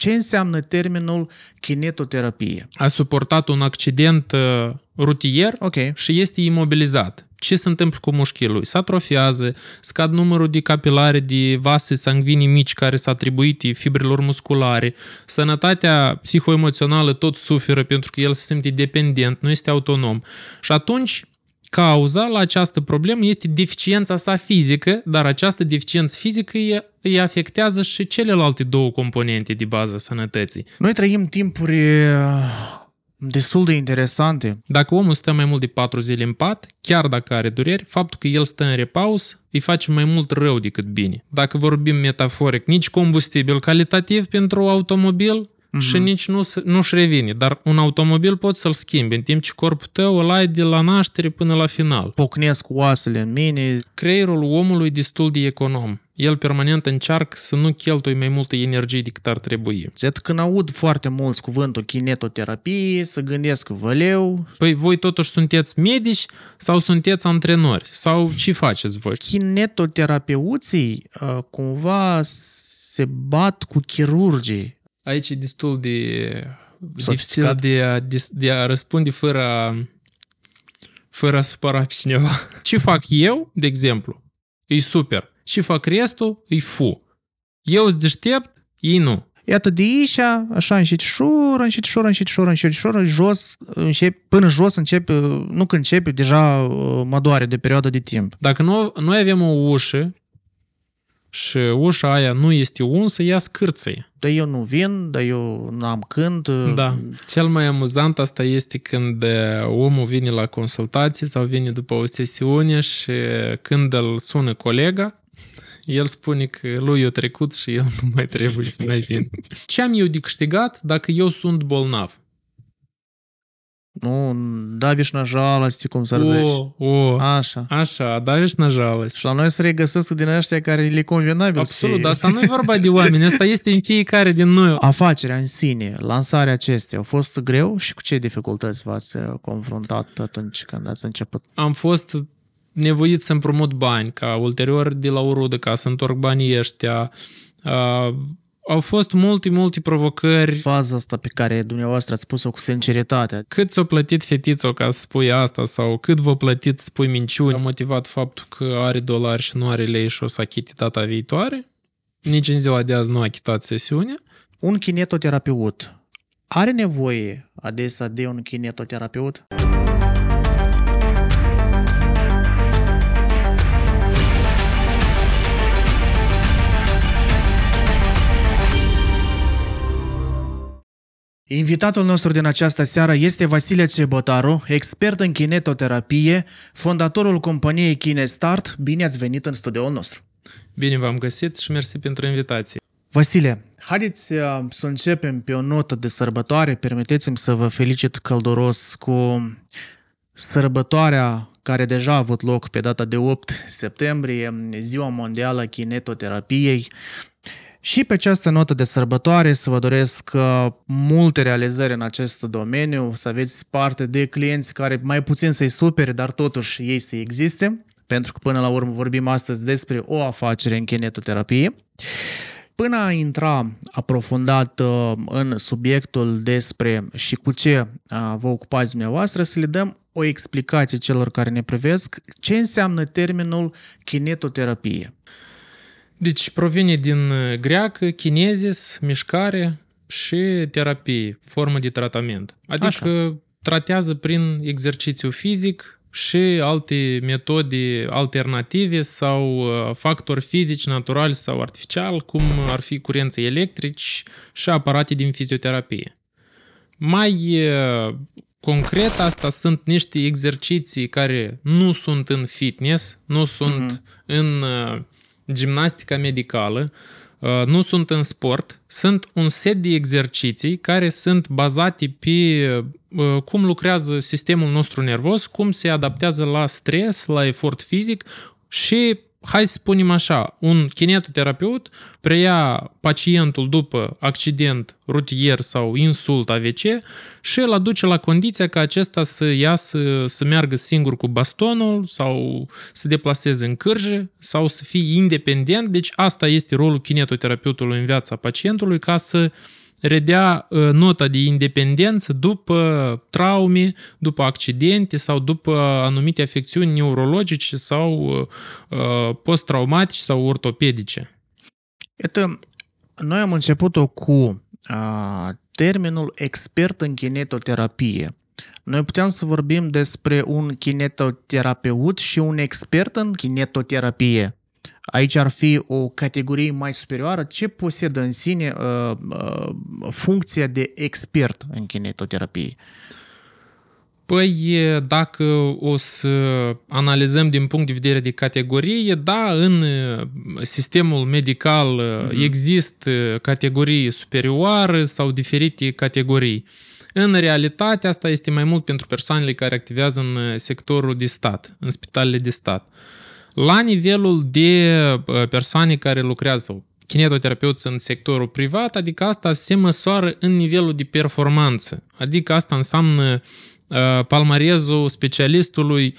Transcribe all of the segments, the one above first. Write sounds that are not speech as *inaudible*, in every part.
Ce înseamnă termenul kinetoterapie? A suportat un accident uh, rutier okay. și este imobilizat. Ce se întâmplă cu mușchiul lui? Se atrofiază scad numărul de capilare de vase sanguine mici care s-a atribuit fibrilor musculare, sănătatea psihoemoțională tot suferă pentru că el se simte dependent, nu este autonom. Și atunci Cauza la această problemă este deficiența sa fizică, dar această deficiență fizică îi afectează și celelalte două componente de bază sănătății. Noi trăim timpuri uh, destul de interesante. Dacă omul stă mai mult de 4 zile în pat, chiar dacă are dureri, faptul că el stă în repaus îi face mai mult rău decât bine. Dacă vorbim metaforic, nici combustibil calitativ pentru automobil, mm-hmm. și mhm. nici nu, nu-și revine. Dar un automobil poți să-l schimbi, în timp ce corpul tău îl ai de la naștere până la final. Pocnesc oasele în mine. Creierul omului destul de econom. El permanent încearcă să nu cheltui mai multă energie decât ar trebui. Zet când aud foarte mulți cuvântul kinetoterapie, să gândesc văleu... Păi voi totuși sunteți medici sau sunteți antrenori? Sau ce faceți voi? Kinetoterapeuții uh, cumva se bat cu chirurgii aici e destul de dificil de a, de a răspunde fără fără a supăra pe cineva. *laughs* Ce fac eu, de exemplu, e super. Ce fac restul, e fu. Eu sunt deștept, ei nu. Iată de aici, așa încet, șor, încet, șor, încet, șor, încet, șor, jos, încep, până jos începe, nu când începe, deja uh, mă doare de perioada de timp. Dacă noi, noi avem o ușă și ușa aia nu este unsă, ea scârție. Dar eu nu vin, dar eu n-am când. Uh, da. Cel mai amuzant asta este când uh, omul vine la consultații sau vine după o sesiune și când îl sună colega, el spune că lui e trecut și el nu mai trebuie să mai vin. Ce am eu de câștigat dacă eu sunt bolnav? Ну, давиш na жалости, cum să ar O, așa. Așa, daviș na жалость. Și la noi se regăsesc din ăștia care le convenabil. Absolut, dar asta nu e vorba de oameni, asta este în fiecare din noi. Afacerea în sine, lansarea acesteia, a fost greu și cu ce dificultăți v-ați confruntat atunci când ați început? Am fost nevoit să împrumut bani, ca ulterior de la o rudă, ca să întorc banii ăștia. Au fost multe, multe provocări. Faza asta pe care dumneavoastră ați spus-o cu sinceritate. Cât s-o plătit fetițo ca să spui asta sau cât vă plătit să spui minciuni? A motivat faptul că are dolari și nu are lei și o să achite data viitoare? Nici în ziua de azi nu a achitat sesiunea. Un kinetoterapeut are nevoie adesea de un kinetoterapeut? Invitatul nostru din această seară este Vasile Cebotaru, expert în kinetoterapie, fondatorul companiei Kinestart. Bine ați venit în studioul nostru! Bine v-am găsit și mersi pentru invitație! Vasile, haideți uh, să începem pe o notă de sărbătoare. Permiteți-mi să vă felicit călduros cu sărbătoarea care deja a avut loc pe data de 8 septembrie, Ziua Mondială a Kinetoterapiei. Și pe această notă de sărbătoare să vă doresc uh, multe realizări în acest domeniu, să aveți parte de clienți care mai puțin să-i supere, dar totuși ei să existe, pentru că până la urmă vorbim astăzi despre o afacere în kinetoterapie. Până a intra aprofundat uh, în subiectul despre și cu ce uh, vă ocupați dumneavoastră, să le dăm o explicație celor care ne privesc ce înseamnă termenul kinetoterapie. Deci provine din uh, greacă, chinezis, mișcare și terapie, formă de tratament. Adică Așa. tratează prin exercițiu fizic și alte metode alternative sau uh, factori fizici, naturali sau artificial, cum ar fi curenții electrici și aparate din fizioterapie. Mai uh, concret, asta sunt niște exerciții care nu sunt în fitness, nu sunt mm-hmm. în gimnastica medicală, uh, nu sunt în sport, sunt un set de exerciții care sunt bazate pe uh, uh, cum lucrează sistemul nostru nervos, cum se adaptează la stres, la efort fizic și hai să spunem așa, un kinetoterapeut preia pacientul după accident rutier sau insult AVC și îl aduce la condiția ca acesta să iasă, să meargă singur cu bastonul sau să deplaseze în cârje sau să fie independent. Deci asta este rolul kinetoterapeutului în viața pacientului ca să uh, redea uh, nota de independență după traume, după accidente sau după anumite afecțiuni neurologice sau uh, uh, post-traumatice sau ortopedice. Iată, noi am început-o cu a, termenul expert în kinetoterapie. Noi putem să vorbim despre un kinetoterapeut și un expert în kinetoterapie aici ar fi o categorie mai superioară, ce posedă în sine uh, uh, funcția de expert în kinetoterapie? Păi, dacă o să analizăm din punct de vedere de categorie, da, în uh, sistemul medical mm-hmm. există categorii superioare sau diferite categorii. În realitate, asta este mai mult pentru persoanele care activează în uh, sectorul de stat, în spitalele de stat. Uh, la nivelul de persoane care lucrează kinetoterapeuți în sectorul privat, adică asta se măsoară în nivelul de performanță. Adică asta înseamnă ă, palmarezul specialistului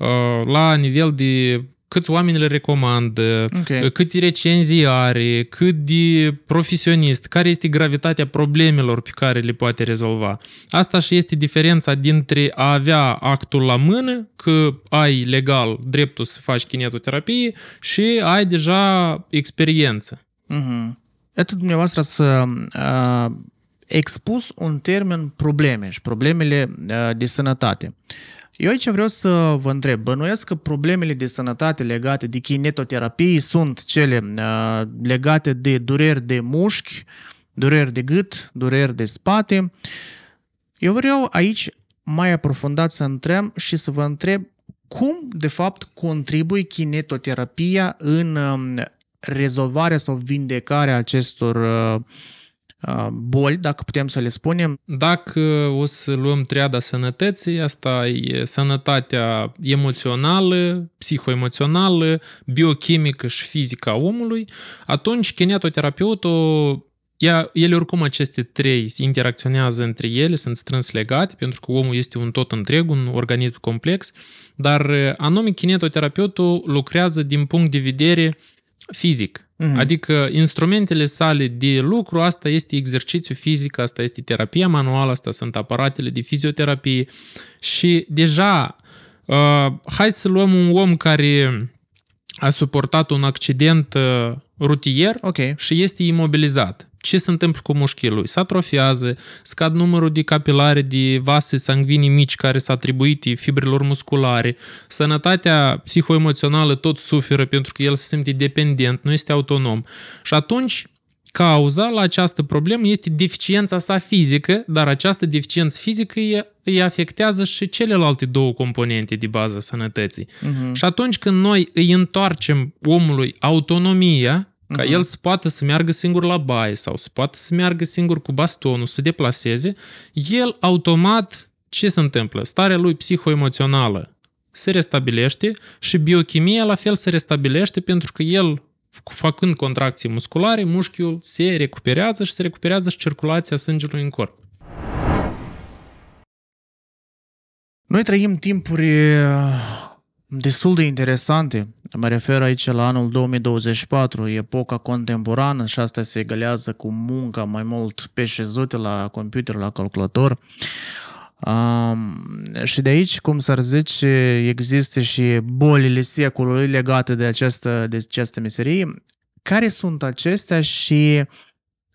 ă, la nivel de câți oameni le recomandă, okay. Uh, câte recenzii are, cât de profesionist, care este gravitatea problemelor pe care le poate rezolva. Asta și este diferența dintre a avea actul la mână, că ai legal dreptul să faci kinetoterapie și ai deja experiență. Mm-hmm. Atât dumneavoastră să uh, expus un termen probleme și problemele uh, de sănătate. Uh, eu aici vreau să vă întreb, bănuiesc că problemele de sănătate legate de kinetoterapie sunt cele uh, legate de dureri de mușchi, dureri de gât, dureri de spate. Eu vreau aici mai aprofundat să întreb și să vă întreb cum, de fapt, contribuie kinetoterapia în uh, rezolvarea sau vindecarea acestor uh, boli, dacă putem să le spunem. Dacă o să luăm triada sănătății, asta e sănătatea emoțională, psihoemoțională, biochimică și fizică a omului, atunci kinetoterapeutul ea, ele oricum aceste trei interacționează între ele, sunt strâns legate, pentru că omul este un tot întreg, un organism complex, dar anume kinetoterapeutul lucrează din punct de vedere fizic. Mm-hmm. Adică instrumentele sale de lucru, asta este exercițiu fizic, asta este terapia manuală, asta sunt aparatele de fizioterapie și deja uh, hai să luăm un om care a suportat un accident uh, rutier okay. și este imobilizat ce se întâmplă cu mușchii lui? Se atrofiază, scad numărul de capilare de vase sanguine mici care s-a atribuit fibrilor musculare, sănătatea psihoemoțională tot suferă pentru că el se simte dependent, nu este autonom. Și atunci cauza la această problemă este deficiența sa fizică, dar această deficiență fizică îi afectează și celelalte două componente de bază sănătății. Uh-huh. Și atunci când noi îi întoarcem omului autonomia, ca uh-huh. el să poată să meargă singur la baie sau să poată să meargă singur cu bastonul, să deplaseze, el automat ce se întâmplă? Starea lui psihoemoțională se restabilește și biochimia la fel se restabilește pentru că el făcând contracții musculare, mușchiul se recuperează și se recuperează și circulația sângelui în corp. Noi trăim timpuri destul de interesante. Mă refer aici la anul 2024, epoca contemporană și asta se egalează cu munca mai mult pe șezute la computer, la calculator. Um, și de aici, cum s-ar zice, există și bolile secolului legate de această, de această meserie. Care sunt acestea și,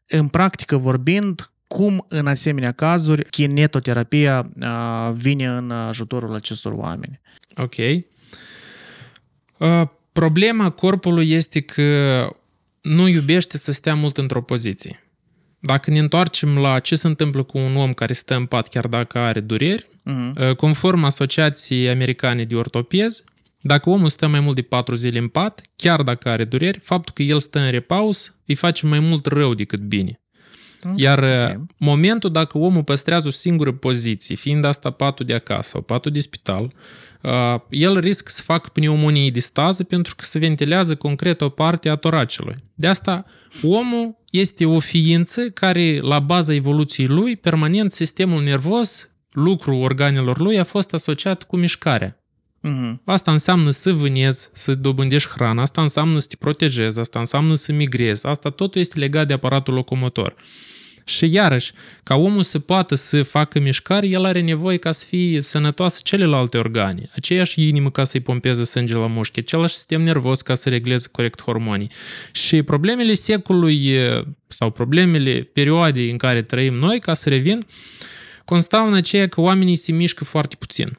în practică vorbind, cum în asemenea cazuri kinetoterapia uh, vine în ajutorul acestor oameni? Ok. Uh, problema corpului este că nu iubește să stea mult într-o poziție. Dacă ne întoarcem la ce se întâmplă cu un om care stă în pat chiar dacă are dureri, uh-huh. conform Asociației Americane de Ortopiez, dacă omul stă mai mult de 4 zile în pat, chiar dacă are dureri, faptul că el stă în repaus îi face mai mult rău decât bine. Iar uh, okay. momentul dacă omul păstrează o singură poziție, fiind asta patul de acasă sau patul de spital, Uh, el risc să fac pneumonie distază pentru că se ventilează concret o parte a toracelui. De asta omul este o ființă care, la baza evoluției lui, permanent sistemul nervos, lucru organelor lui, a fost asociat cu mișcarea. Uh-huh. Asta înseamnă să vânezi, să dobândești hrana, asta înseamnă să te protejezi, asta înseamnă să migrezi, asta totul este legat de aparatul locomotor. Uh, și iarăși, ca omul să poată să facă mișcare, el are nevoie ca să fie sănătoasă celelalte organe. Aceeași inimă ca să-i pompeze sânge la mușchi, același sistem nervos ca să regleze corect hormonii. Și problemele secolului sau problemele perioadei în care trăim noi, ca să revin, constau în aceea că oamenii se mișcă foarte puțin.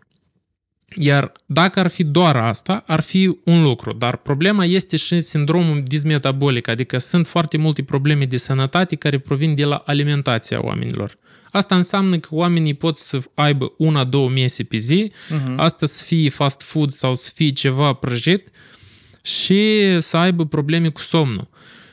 Iar dacă ar fi doar asta, ar fi un lucru, dar problema este și sindromul dismetabolic, adică sunt foarte multe probleme de sănătate care provin de la alimentația oamenilor. Asta înseamnă că oamenii pot să aibă una-două mese pe zi, uh-huh. asta să fie fast food sau să fie ceva prăjit și să aibă probleme cu somnul.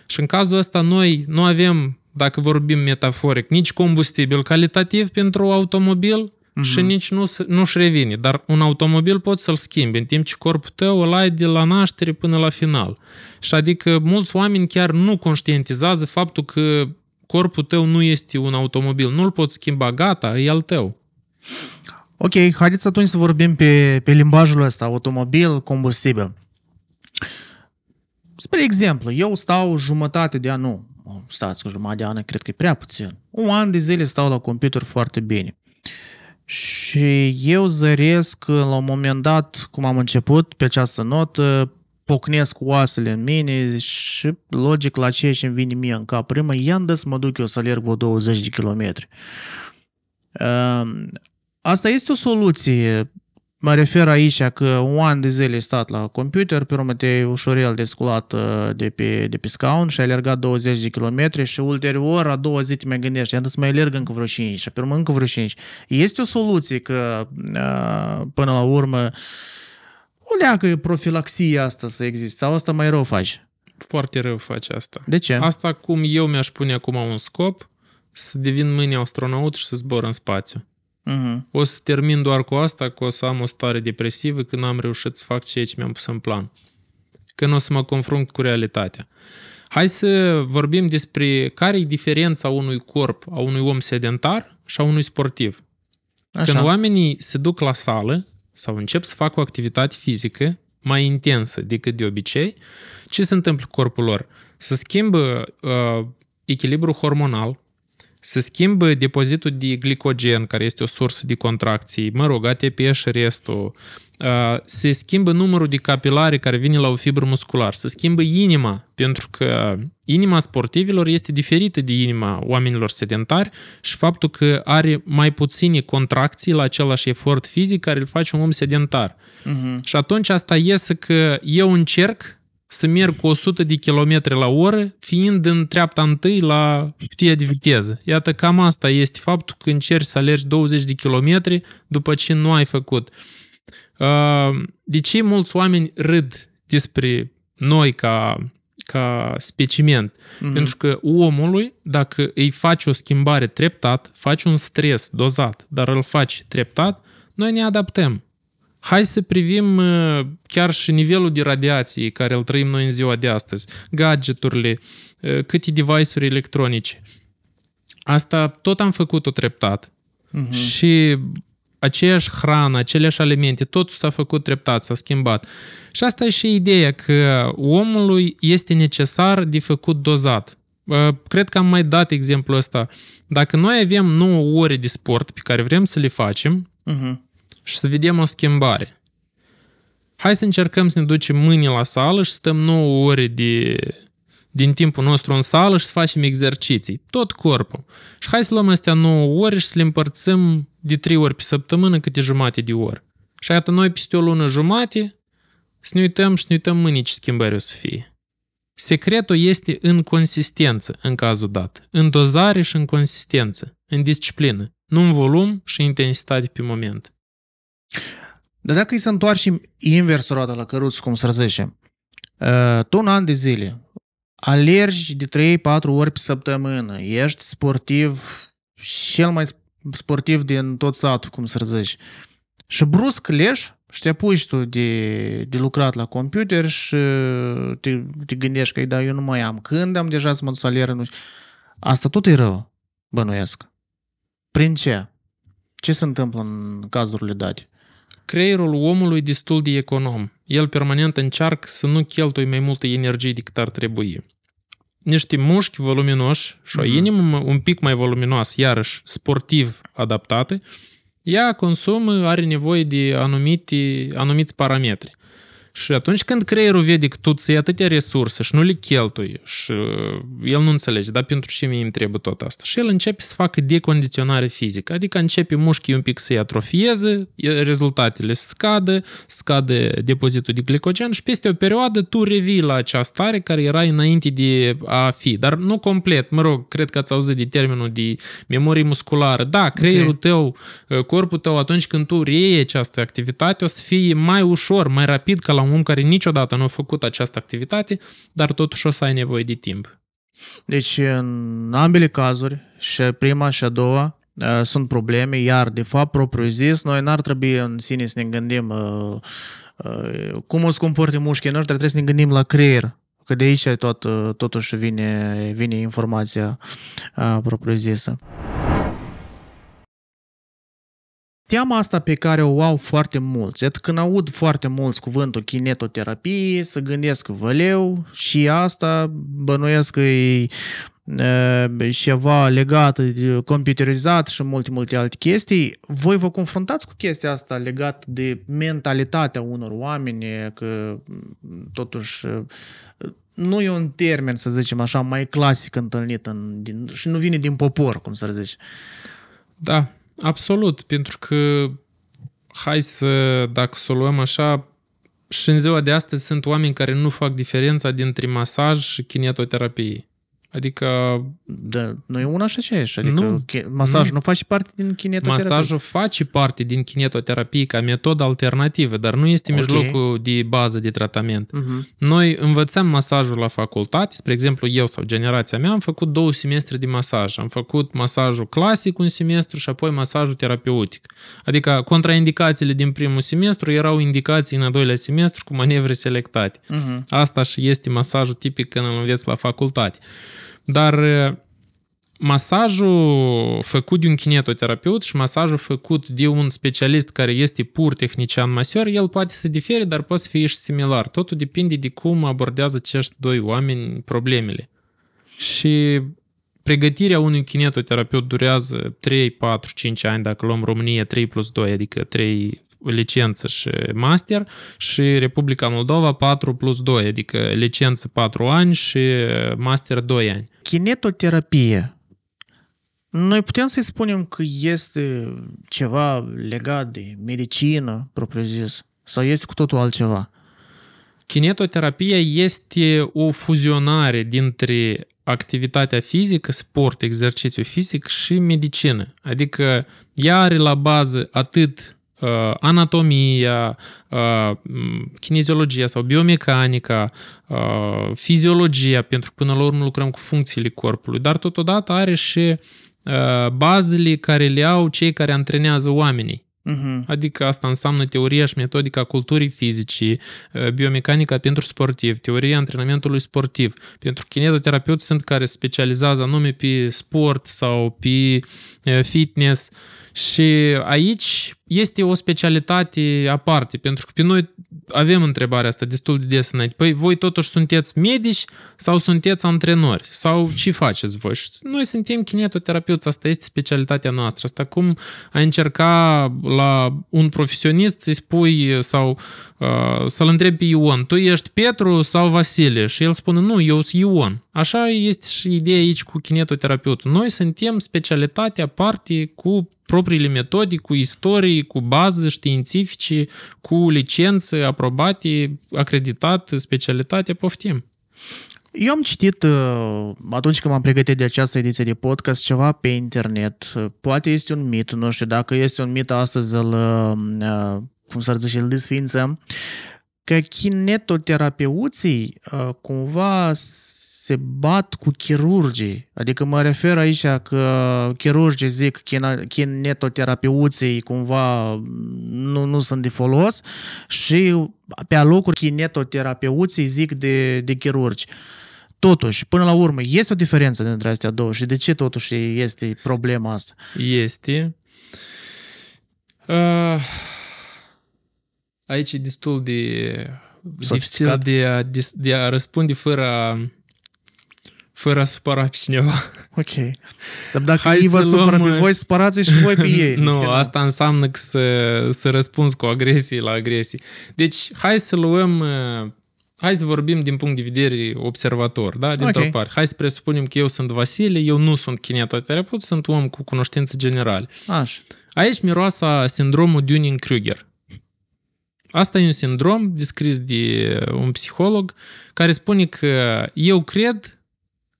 Și în cazul ăsta noi nu avem, dacă vorbim metaforic, nici combustibil calitativ pentru automobil, Mhm. și nici nu, nu-și revine. Dar un automobil poți să-l schimbi, în timp ce corpul tău îl ai de la naștere până la final. Și adică mulți oameni chiar nu conștientizează faptul că corpul tău nu este un automobil. Nu-l poți schimba, gata, e al tău. Ok, haideți atunci să vorbim pe, pe limbajul ăsta, automobil, combustibil. Spre exemplu, eu stau jumătate de an, stați cu jumătate de an cred că e prea puțin. Un an de zile stau la computer foarte bine. Și eu zăresc că uh, la un moment dat, cum am început pe această notă, pocnesc oasele în mine și logic la ce și îmi vine mie în cap. Primă, ia să mă duc eu să alerg vreo 20 de kilometri. Asta este o soluție Mă refer aici că un an de zile stat la computer, pe urmă te-ai ușurel desculat uh, de pe, de pe scaun și ai alergat 20 de kilometri și ulterior a doua zi te mai gândești, am să mai alerg încă vreo 5 și pe urmă încă vreo 5. Este o soluție că uh, până la urmă o leacă profilaxia asta să existe sau asta mai rău faci? Foarte rău faci asta. De ce? Asta cum eu mi-aș pune acum un scop, să devin mâine astronaut și să zbor în spațiu. Uh-huh. O să termin doar cu asta, că o să am o stare depresivă când am reușit să fac ceea ce mi-am pus în plan. Când o să mă confrunt cu realitatea. Hai să vorbim despre care e diferența unui corp, a unui om sedentar și a unui sportiv. Așa. Când oamenii se duc la sală sau încep să facă o activitate fizică mai intensă decât de obicei, ce se întâmplă cu corpul lor? Se schimbă uh, echilibru hormonal, se schimbă depozitul de glicogen, care este o sursă de contracții, mă rog, ATP și restul, se schimbă numărul de capilare care vine la o fibră muscular, se schimbă inima, pentru că inima sportivilor este diferită de inima oamenilor sedentari și faptul că are mai puține contracții la același efort fizic care îl face un om sedentar. Uh-huh. Și atunci asta iese că eu încerc să merg cu 100 de km la oră, fiind în treapta întâi la cutia de viteză. Iată, cam asta este faptul că încerci să alergi 20 de km după ce nu ai făcut. Uh, de ce mulți oameni râd despre noi ca, ca speciment? Mm-hmm. Pentru că omului, dacă îi faci o schimbare treptat, faci un stres dozat, dar îl faci treptat, noi ne adaptăm. Hai să privim uh, chiar și nivelul de radiație care îl trăim noi în ziua de astăzi, gadgeturile, uh, câte device-uri electronice. Asta tot am făcut-o treptat. Uh-huh. Și aceeași hrană, aceleași alimente, totul s-a făcut treptat, s-a schimbat. Și asta e și ideea că omului este necesar de făcut dozat. Uh, cred că am mai dat exemplul ăsta. Dacă noi avem 9 ore de sport pe care vrem să le facem, uh-huh și să vedem o schimbare. Hai să încercăm să ne ducem mâine la sală și să stăm 9 ore de, din timpul nostru în sală și să facem exerciții, tot corpul. Și hai să luăm astea 9 ore și să le împărțim de 3 ori pe săptămână câte jumate de oră. Și iată noi peste o lună jumate să ne uităm și ne uităm mâine ce schimbări o să fie. Secretul este în consistență în cazul dat, în dozare și în consistență, în disciplină, nu în volum și intensitate pe moment. Dar dacă îi să întoarcem invers roada la căruț, cum să zice, tu un an de zile alergi de 3-4 ori pe săptămână, ești sportiv cel mai sportiv din tot satul, cum să zici, și brusc leși și te apuci tu de, de lucrat la computer și te, te gândești că, da, eu nu mai am când am deja să mă duc să alerg, nu știu. Asta tot e rău, bănuiesc. Prin ce? Ce se întâmplă în cazurile date? creierul omului destul de econom. El permanent încearcă să nu cheltui mai multă energie decât ar trebui. Niște mușchi voluminoși și o mhm. inimă un pic mai voluminoasă, iarăși sportiv adaptată, ea consumă, are nevoie de anumite, anumiți parametri. Și atunci când creierul vede că tu ți atâtea resurse și nu le cheltui și uh, el nu înțelege, dar pentru ce mie îmi trebuie tot asta? Și el începe să facă decondiționare fizică, adică începe mușchii un pic să-i atrofieze, rezultatele scadă, scade depozitul de glicogen și peste o perioadă tu revii la acea stare care era înainte de a fi, dar nu complet, mă rog, cred că ați auzit de termenul de memorie musculară, da, creierul okay. tău, uh, corpul tău atunci când tu reiei această activitate o să fie mai ușor, mai rapid ca la un om care niciodată nu a făcut această activitate, dar totuși o să ai nevoie de timp. Deci, în ambele cazuri, și prima și a doua, sunt probleme, iar, de fapt, propriu zis, noi n-ar trebui în sine să ne gândim cum o să comporte mușchii noștri, trebuie să ne gândim la creier, că de aici tot, totuși vine, vine informația propriu-zisă. Teama asta pe care o au foarte mulți, atât când aud foarte mulți cuvântul kinetoterapie, să gândesc văleu și asta bănuiesc că e ceva legat, computerizat și multe, multe alte chestii. Voi vă confruntați cu chestia asta legat de mentalitatea unor oameni, că totuși nu e un termen, să zicem așa, mai clasic întâlnit în, din, și nu vine din popor, cum să zici. Da, Absolut, pentru că hai să, dacă să o luăm așa, și în ziua de astăzi sunt oameni care nu fac diferența dintre masaj și kinetoterapie. Adică... Da, nu e una ce ești. Adică nu, masajul nu. nu face parte din kinetoterapie. Masajul face parte din kinetoterapie ca metodă alternativă, dar nu este okay. mijlocul de bază de tratament. Uh-huh. Noi învățăm masajul la facultate, spre exemplu eu sau generația mea am făcut două semestre de masaj. Am făcut masajul clasic un semestru și apoi masajul terapeutic. Adică contraindicațiile din primul semestru erau indicații în al doilea semestru cu manevre selectate. Uh-huh. Asta și este masajul tipic când îl înveți la facultate. Dar masajul făcut de un kinetoterapeut și masajul făcut de un specialist care este pur tehnician masor, el poate să difere, dar poate să fie și similar. Totul depinde de cum abordează acești doi oameni problemele. Și pregătirea unui kinetoterapeut durează 3, 4, 5 ani, dacă luăm România 3 plus 2, adică 3 licență și master și Republica Moldova 4 plus 2, adică licență 4 ani și master 2 ani. Kinetoterapie. Noi putem să-i spunem că este ceva legat de medicină, propriu-zis, sau este cu totul altceva? Kinetoterapia este o fuzionare dintre activitatea fizică, sport, exercițiu fizic și medicină. Adică ea are la bază atât Uh, anatomia, kineziologia uh, sau biomecanica, uh, fiziologia, pentru că până la urmă lucrăm cu funcțiile corpului, dar totodată are și bazele care le au cei care antrenează oamenii. Uh-huh. Adică asta înseamnă teoria și metodica culturii fizicii, biomecanica pentru sportiv, teoria antrenamentului sportiv. Pentru kinetoterapeuți sunt care specializează anume pe sport sau pe fitness. Și aici este o specialitate aparte, pentru că pe noi avem întrebarea asta destul de des înainte. Păi voi totuși sunteți medici sau sunteți antrenori? Sau ce faceți voi? Și noi suntem kinetoterapeuți, asta este specialitatea noastră. Asta cum ai încerca la un profesionist să-i spui sau uh, să-l întrebi pe Ion, tu ești Petru sau Vasile? Și el spune, nu, eu sunt Ion. Așa este și ideea aici cu kinetoterapeutul. Noi suntem specialitatea aparte cu propriile metode, cu istorie, cu bază științifice, cu licențe aprobate, acreditat, specialitate, poftim. Eu am citit uh, atunci când m-am pregătit de această ediție de podcast ceva pe internet. Poate este un mit, nu știu, dacă este un mit astăzi îl, uh, uh, cum s-ar zice, îl desfințăm, că kinetoterapeuții cumva se bat cu chirurgii. Adică mă refer aici că chirurgii zic kinetoterapeuții cumva nu, nu sunt de folos și pe alocuri kinetoterapeuții zic de, de chirurgi. Totuși, până la urmă, este o diferență dintre astea două și de ce totuși este problema asta? Este. Ah, aici e destul de dificil de a, de a răspunde fără a fără a supăra pe cineva. Ok. Dar dacă Hai ei vă supără luăm... pe voi, supărați și voi pe *laughs* ei. nu, deci no, asta înseamnă că să, să răspunzi cu agresie la agresie. Deci, hai să luăm... Uh, hai să vorbim din punct de vedere observator, da? Dintr-o okay. parte. Hai să presupunem că eu sunt Vasile, eu nu sunt kinetoterapeut, sunt om cu cunoștințe generale. Așa. Aici miroasa sindromul Dunning-Kruger. Asta e un sindrom descris de un psiholog care spune că eu cred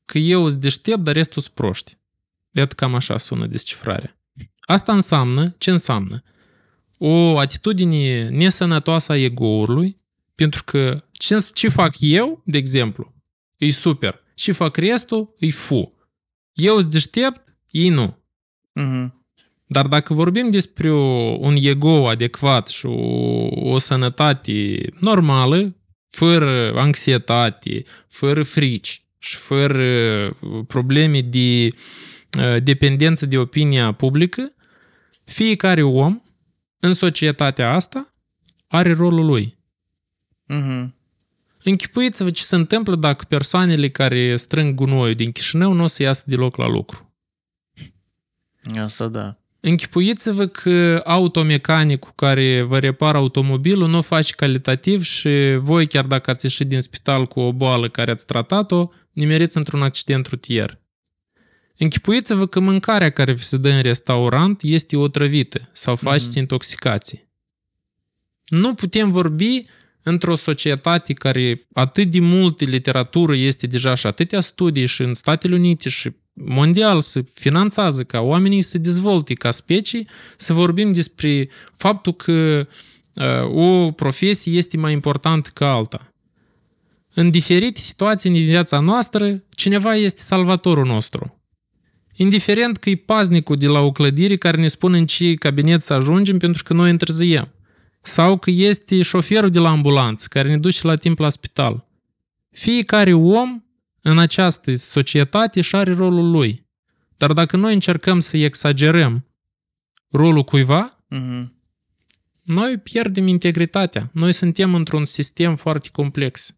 că eu sunt deștept, dar restul sunt proști. Iată cam așa sună descifrarea. Asta înseamnă, ce înseamnă? O atitudine nesănătoasă a ego-ului, pentru că ce, ce fac eu, de exemplu, e super. Și fac restul, îi fu. Eu sunt deștept, ei nu. Uh-huh. Dar dacă vorbim despre un ego adecvat și o, o sănătate normală, fără anxietate, fără frici, și fără probleme de dependență de opinia publică, fiecare om în societatea asta are rolul lui. Uh-huh. Închipuiți-vă ce se întâmplă dacă persoanele care strâng gunoiul din Chișinău nu o să iasă deloc la lucru. Asta da. Închipuiți-vă că automecanicul care vă repară automobilul nu o face calitativ și voi, chiar dacă ați ieșit din spital cu o boală care ați tratat-o, nimeriți într-un accident rutier. Închipuiți-vă că mâncarea care vi se dă în restaurant este otrăvită sau faceți mm-hmm. intoxicații. Nu putem vorbi într-o societate care atât de multă literatură este deja și atâtea studii și în Statele Unite și mondial se finanțează ca oamenii să dezvolte ca specii, să vorbim despre faptul că uh, o profesie este mai importantă ca alta. În diferite situații din viața noastră, cineva este salvatorul nostru. Indiferent că e paznicul de la o clădire care ne spune în ce cabinet să ajungem pentru că noi întârziem. Sau că este șoferul de la ambulanță care ne duce la timp la spital. Fiecare om în această societate și are rolul lui. Dar dacă noi încercăm să exagerăm rolul cuiva, mm-hmm. noi pierdem integritatea. Noi suntem într-un sistem foarte complex.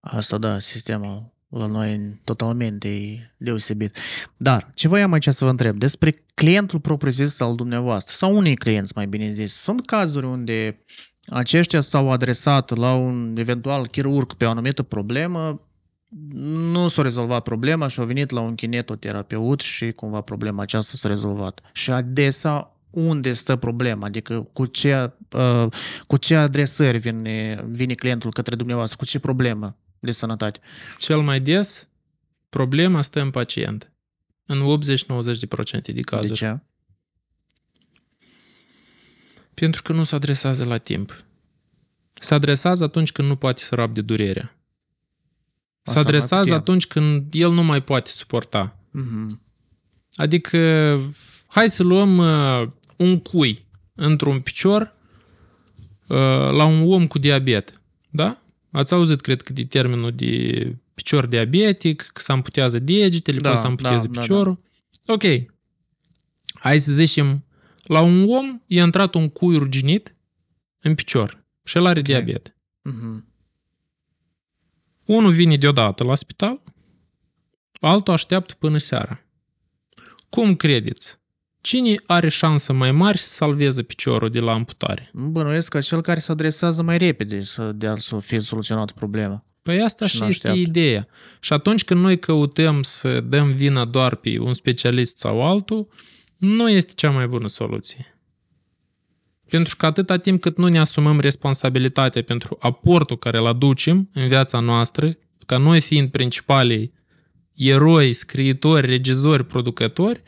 Asta da, sistemul la noi totalmente e deosebit. Dar ce voiam aici să vă întreb despre clientul propriu-zis al dumneavoastră sau unei clienți mai bine zis. Sunt cazuri unde aceștia s-au adresat la un eventual chirurg pe o anumită problemă, nu s-a rezolvat problema și au venit la un kinetoterapeut și cumva problema aceasta s-a rezolvat. Și adesea unde stă problema, adică cu ce, uh, cu ce adresări vine, vine clientul către dumneavoastră, cu ce problemă de sănătate. Cel mai des, problema stă în pacient. În 80-90% de cazuri. De ce? Pentru că nu se adresează la timp. Se adresează atunci când nu poate să rabde durerea. Se adresează atunci când el nu mai poate suporta. Mm-hmm. Adică, hai să luăm uh, un cui într-un picior uh, la un om cu diabet. Da? Ați auzit, cred că, de termenul de picior diabetic, că se amputează degetele, da, poate să amputeze da, da, piciorul. Da, da. Ok. Hai să zicem, la un om i-a intrat un cui urginit în picior și el are okay. diabet. Mm-hmm. Unul vine deodată la spital, altul așteaptă până seara. Cum credeți? Cine are șanse mai mari să salveze piciorul de la amputare? Bănuiesc că cel care se adresează mai repede să dea să fie soluționată problema. Păi asta și, și este ideea. Și atunci când noi căutăm să dăm vina doar pe un specialist sau altul, nu este cea mai bună soluție. Pentru că atâta timp cât nu ne asumăm responsabilitatea pentru aportul care îl aducem în viața noastră, ca noi fiind principalii eroi, scriitori, regizori, producători,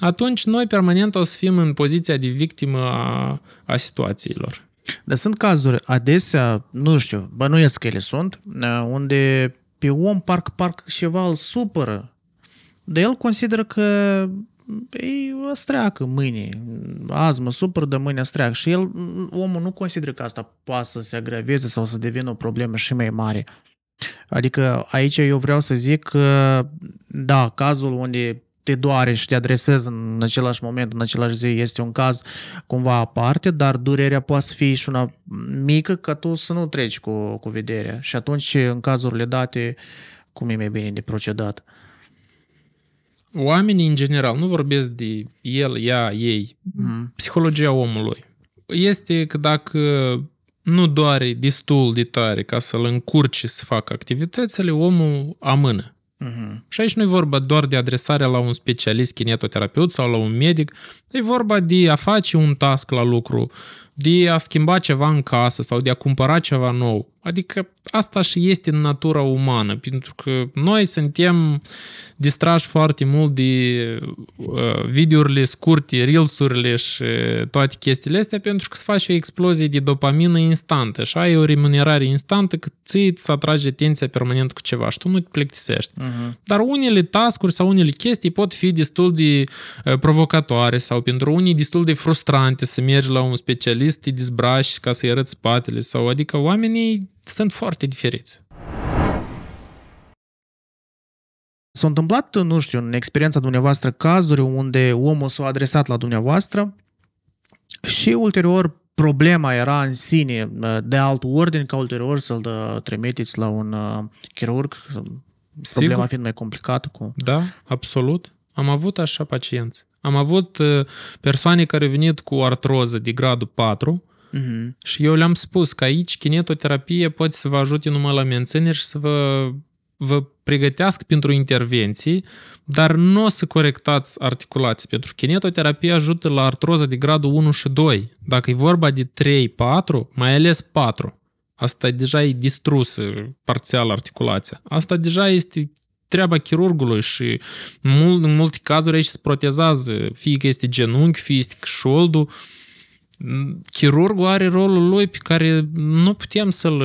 atunci noi permanent o să fim în poziția de victimă a, a situațiilor. Dar sunt cazuri adesea, nu știu, bănuiesc că ele sunt, unde pe om parc parc ceva îl supără, dar el consideră că ei o streacă mâine, azi mă supăr, de mâine streacă. Și el, omul nu consideră că asta poate să se agraveze sau să devină o problemă și mai mare. Adică aici eu vreau să zic că, da, cazul unde te doare și te adresezi în același moment, în același zi, este un caz cumva aparte, dar durerea poate să fie și una mică ca tu să nu treci cu, cu vederea. Și atunci, în cazurile date, cum e mai bine de procedat? Oamenii, în general, nu vorbesc de el, ea, ei, mm. psihologia omului este că dacă nu doare destul de tare ca să-l încurci să facă activitățile, omul amână. Uh-huh. Și aici nu e vorba doar de adresarea la un specialist kinetoterapeut sau la un medic, e vorba de a face un task la lucru, de a schimba ceva în casă sau de a cumpăra ceva nou. Adică asta și este în natura umană, pentru că noi suntem distrași foarte mult de uh, videourile scurte, reelsurile și toate chestiile astea, pentru că se face o explozie de dopamină instantă și ai o remunerare instantă că ție să atrage atenția permanent cu ceva și tu nu te plictisești. Uh-huh. Dar unele tascuri sau unele chestii pot fi destul de uh, provocatoare sau pentru unii destul de frustrante să mergi la un specialist să te dezbraci ca să-i arăți spatele sau adică oamenii sunt foarte diferiți. S-a întâmplat, nu știu, în experiența dumneavoastră cazuri unde omul s-a adresat la dumneavoastră și ulterior problema era în sine de alt ordin ca ulterior să-l trimiteți la un uh, chirurg, Sigur. problema fiind mai complicată cu... Da, absolut. Am avut așa pacienți. Am avut uh, persoane care au venit cu artroză de gradul 4 uh-huh. Mhm. și eu le-am spus că aici kinetoterapie poate să vă ajute numai la menținere și să vă, vă pregătească pentru intervenții, dar nu o să corectați articulații, pentru că kinetoterapia ajută la artroză de gradul 1 și 2. Dacă e vorba de 3-4, mai ales 4, asta deja e distrusă parțial articulația. Asta deja este treaba chirurgului și mult, în multe cazuri aici se protezează, fie că este genunchi, fie este șoldul, chirurgul are rolul lui pe care nu putem să-l,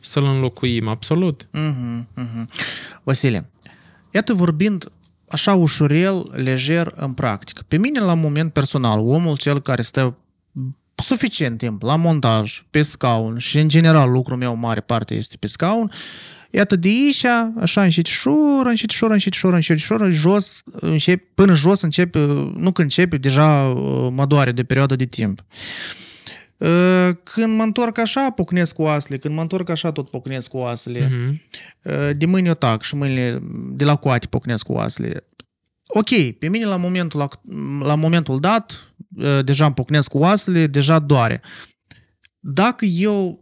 să-l înlocuim, absolut. Uh-huh, uh-huh. Vasile, iată vorbind așa ușurel, lejer în practică. Pe mine, la moment personal, omul cel care stă suficient timp la montaj, pe scaun și în general lucrul meu mare parte este pe scaun, uh, Iată, de aici, așa, încet șor, încet șor, încet șor, încet șor, jos, încep, până jos începe, nu când începe, deja uh, mă doare de perioadă de timp. Uh, când mă întorc așa, pocnesc oasele. Când mă întorc așa, tot pocnesc oasele. Uh-huh. De mâini o tac și mâinile de la coate pocnesc oasele. Ok, pe mine la momentul, la, la momentul dat, uh, deja îmi pocnesc oasele, deja doare. Dacă eu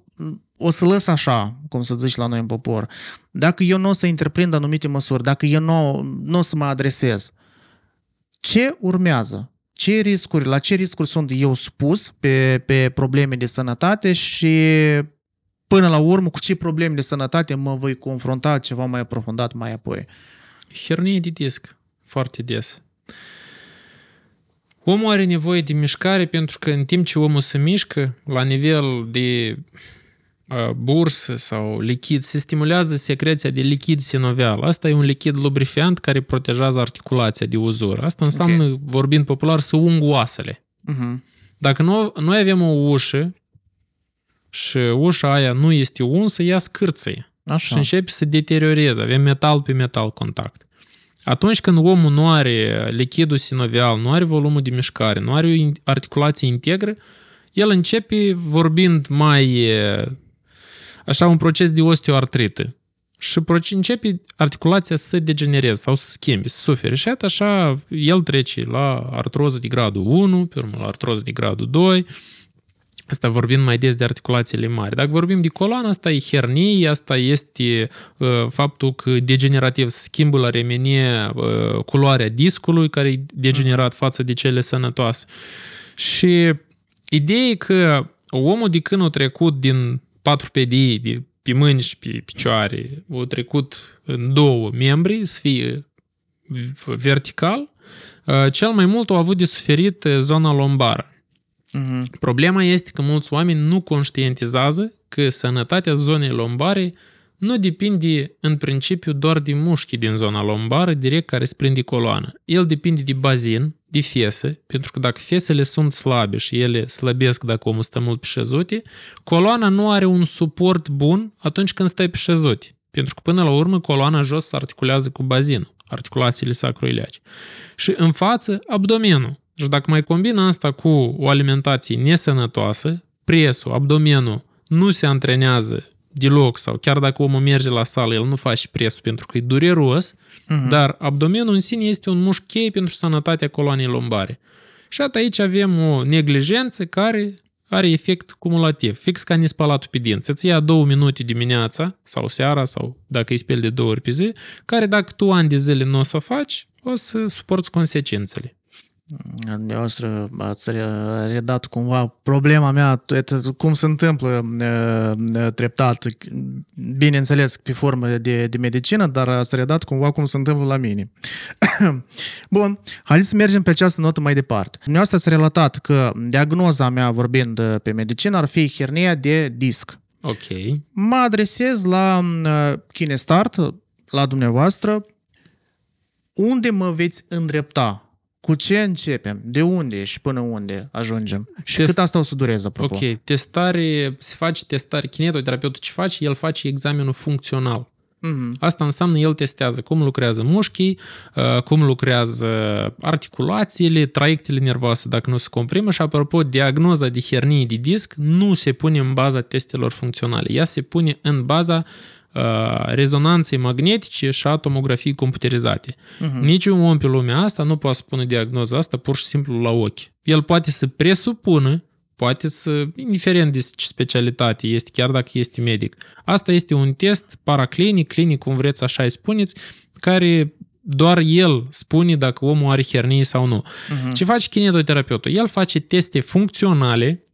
o să lăs așa, cum să zici la noi în popor, dacă eu nu o să întreprind anumite măsuri, dacă eu nu, nu o să mă adresez, ce urmează? Ce riscuri, la ce riscuri sunt eu spus pe, pe probleme de sănătate și până la urmă cu ce probleme de sănătate mă voi confrunta ceva mai aprofundat mai apoi? Hernie de disc, foarte des. Omul are nevoie de mișcare pentru că în timp ce omul se mișcă, la nivel de burse э, sau lichid, se stimulează secreția de lichid sinovial. Asta e un lichid lubrifiant care protejează articulația de uzură. Asta înseamnă, okay. vorbind popular, să ung oasele. Uh-huh. Dacă noi, noi avem o ușă și ușa aia nu este unsă, ea scârță Și începe să deterioreze. Avem metal pe metal contact. Atunci când omul nu are lichidul sinovial, nu are volumul de mișcare, nu are o articulație integră, el începe vorbind mai așa un proces de osteoartrită. Și începe articulația să degenereze sau să schimbe, să sufere. Și așa el trece la artroză de gradul 1, pe urmă la artroză de gradul 2, Asta vorbim mai des de articulațiile mari. Dacă vorbim de coloană, asta e hernie, asta este uh, faptul că degenerativ schimbă la remenie uh, culoarea discului care e degenerat față de cele sănătoase. Și ideea e că omul de când a trecut din patru pedii de pe mâini și pe picioare au trecut în două membri să fie vertical, uh, cel mai mult au avut de suferit uh, zona lombară. Uh-huh. Problema este că mulți oameni nu conștientizează că sănătatea zonei lombare nu depinde în principiu doar de mușchi din zona lombară, direct care se prinde coloană. El depinde de bazin, de fese, pentru că dacă fesele sunt slabe și ele slăbesc dacă omul stă mult pe șezute, coloana nu are un suport bun atunci când stai pe șezute. Pentru că până la urmă coloana jos se articulează cu bazinul, articulațiile sacroiliace. Și în față, abdomenul. Și deci dacă mai combina asta cu o alimentație nesănătoasă, presul, abdomenul nu se antrenează deloc sau chiar dacă omul merge la sală, el nu face presul pentru că e dureros, uh-huh. dar abdomenul în sine este un mușchi pentru sănătatea coloanei lombare. Și atât aici avem o neglijență care are efect cumulativ, fix ca nispalatul pe dinți. Îți ia două minute dimineața sau seara sau dacă îi speli de două ori pe zi, care dacă tu ani de zile nu o să faci, o să suporți consecințele. Dumneavoastră ați redat cumva problema mea, cum se întâmplă treptat, bineînțeles pe formă de, de medicină, dar ați redat cumva cum se întâmplă la mine. *coughs* Bun, hai să mergem pe această notă mai departe. Dumneavoastră ați relatat că diagnoza mea, vorbind pe medicină, ar fi hernia de disc. Ok. Mă adresez la Kinestart, la dumneavoastră, unde mă veți îndrepta cu ce începem? De unde și până unde ajungem? Și Test... cât asta o să dureze, apropo? Ok, testare, se face testare, kinetoterapeutul ce face? El face examenul funcțional. Mm-hmm. Asta înseamnă el testează cum lucrează mușchii, uh, cum lucrează articulațiile, traiectele nervoase dacă nu se comprimă și apropo, diagnoza de hernie de disc nu se pune în baza testelor funcționale, ea se pune în baza uh, rezonanței magnetice și a tomografii computerizate. Uh-huh. Niciun om pe lumea asta nu poate spune diagnoza asta pur și simplu la ochi. El poate să presupună, poate să, indiferent de ce specialitate este, chiar dacă este medic. Asta este un test paraclinic, clinic, cum vreți așa îi spuneți, care doar el spune dacă omul are hernie sau nu. Uh-huh. Ce face kinetoterapeutul? El face teste funcționale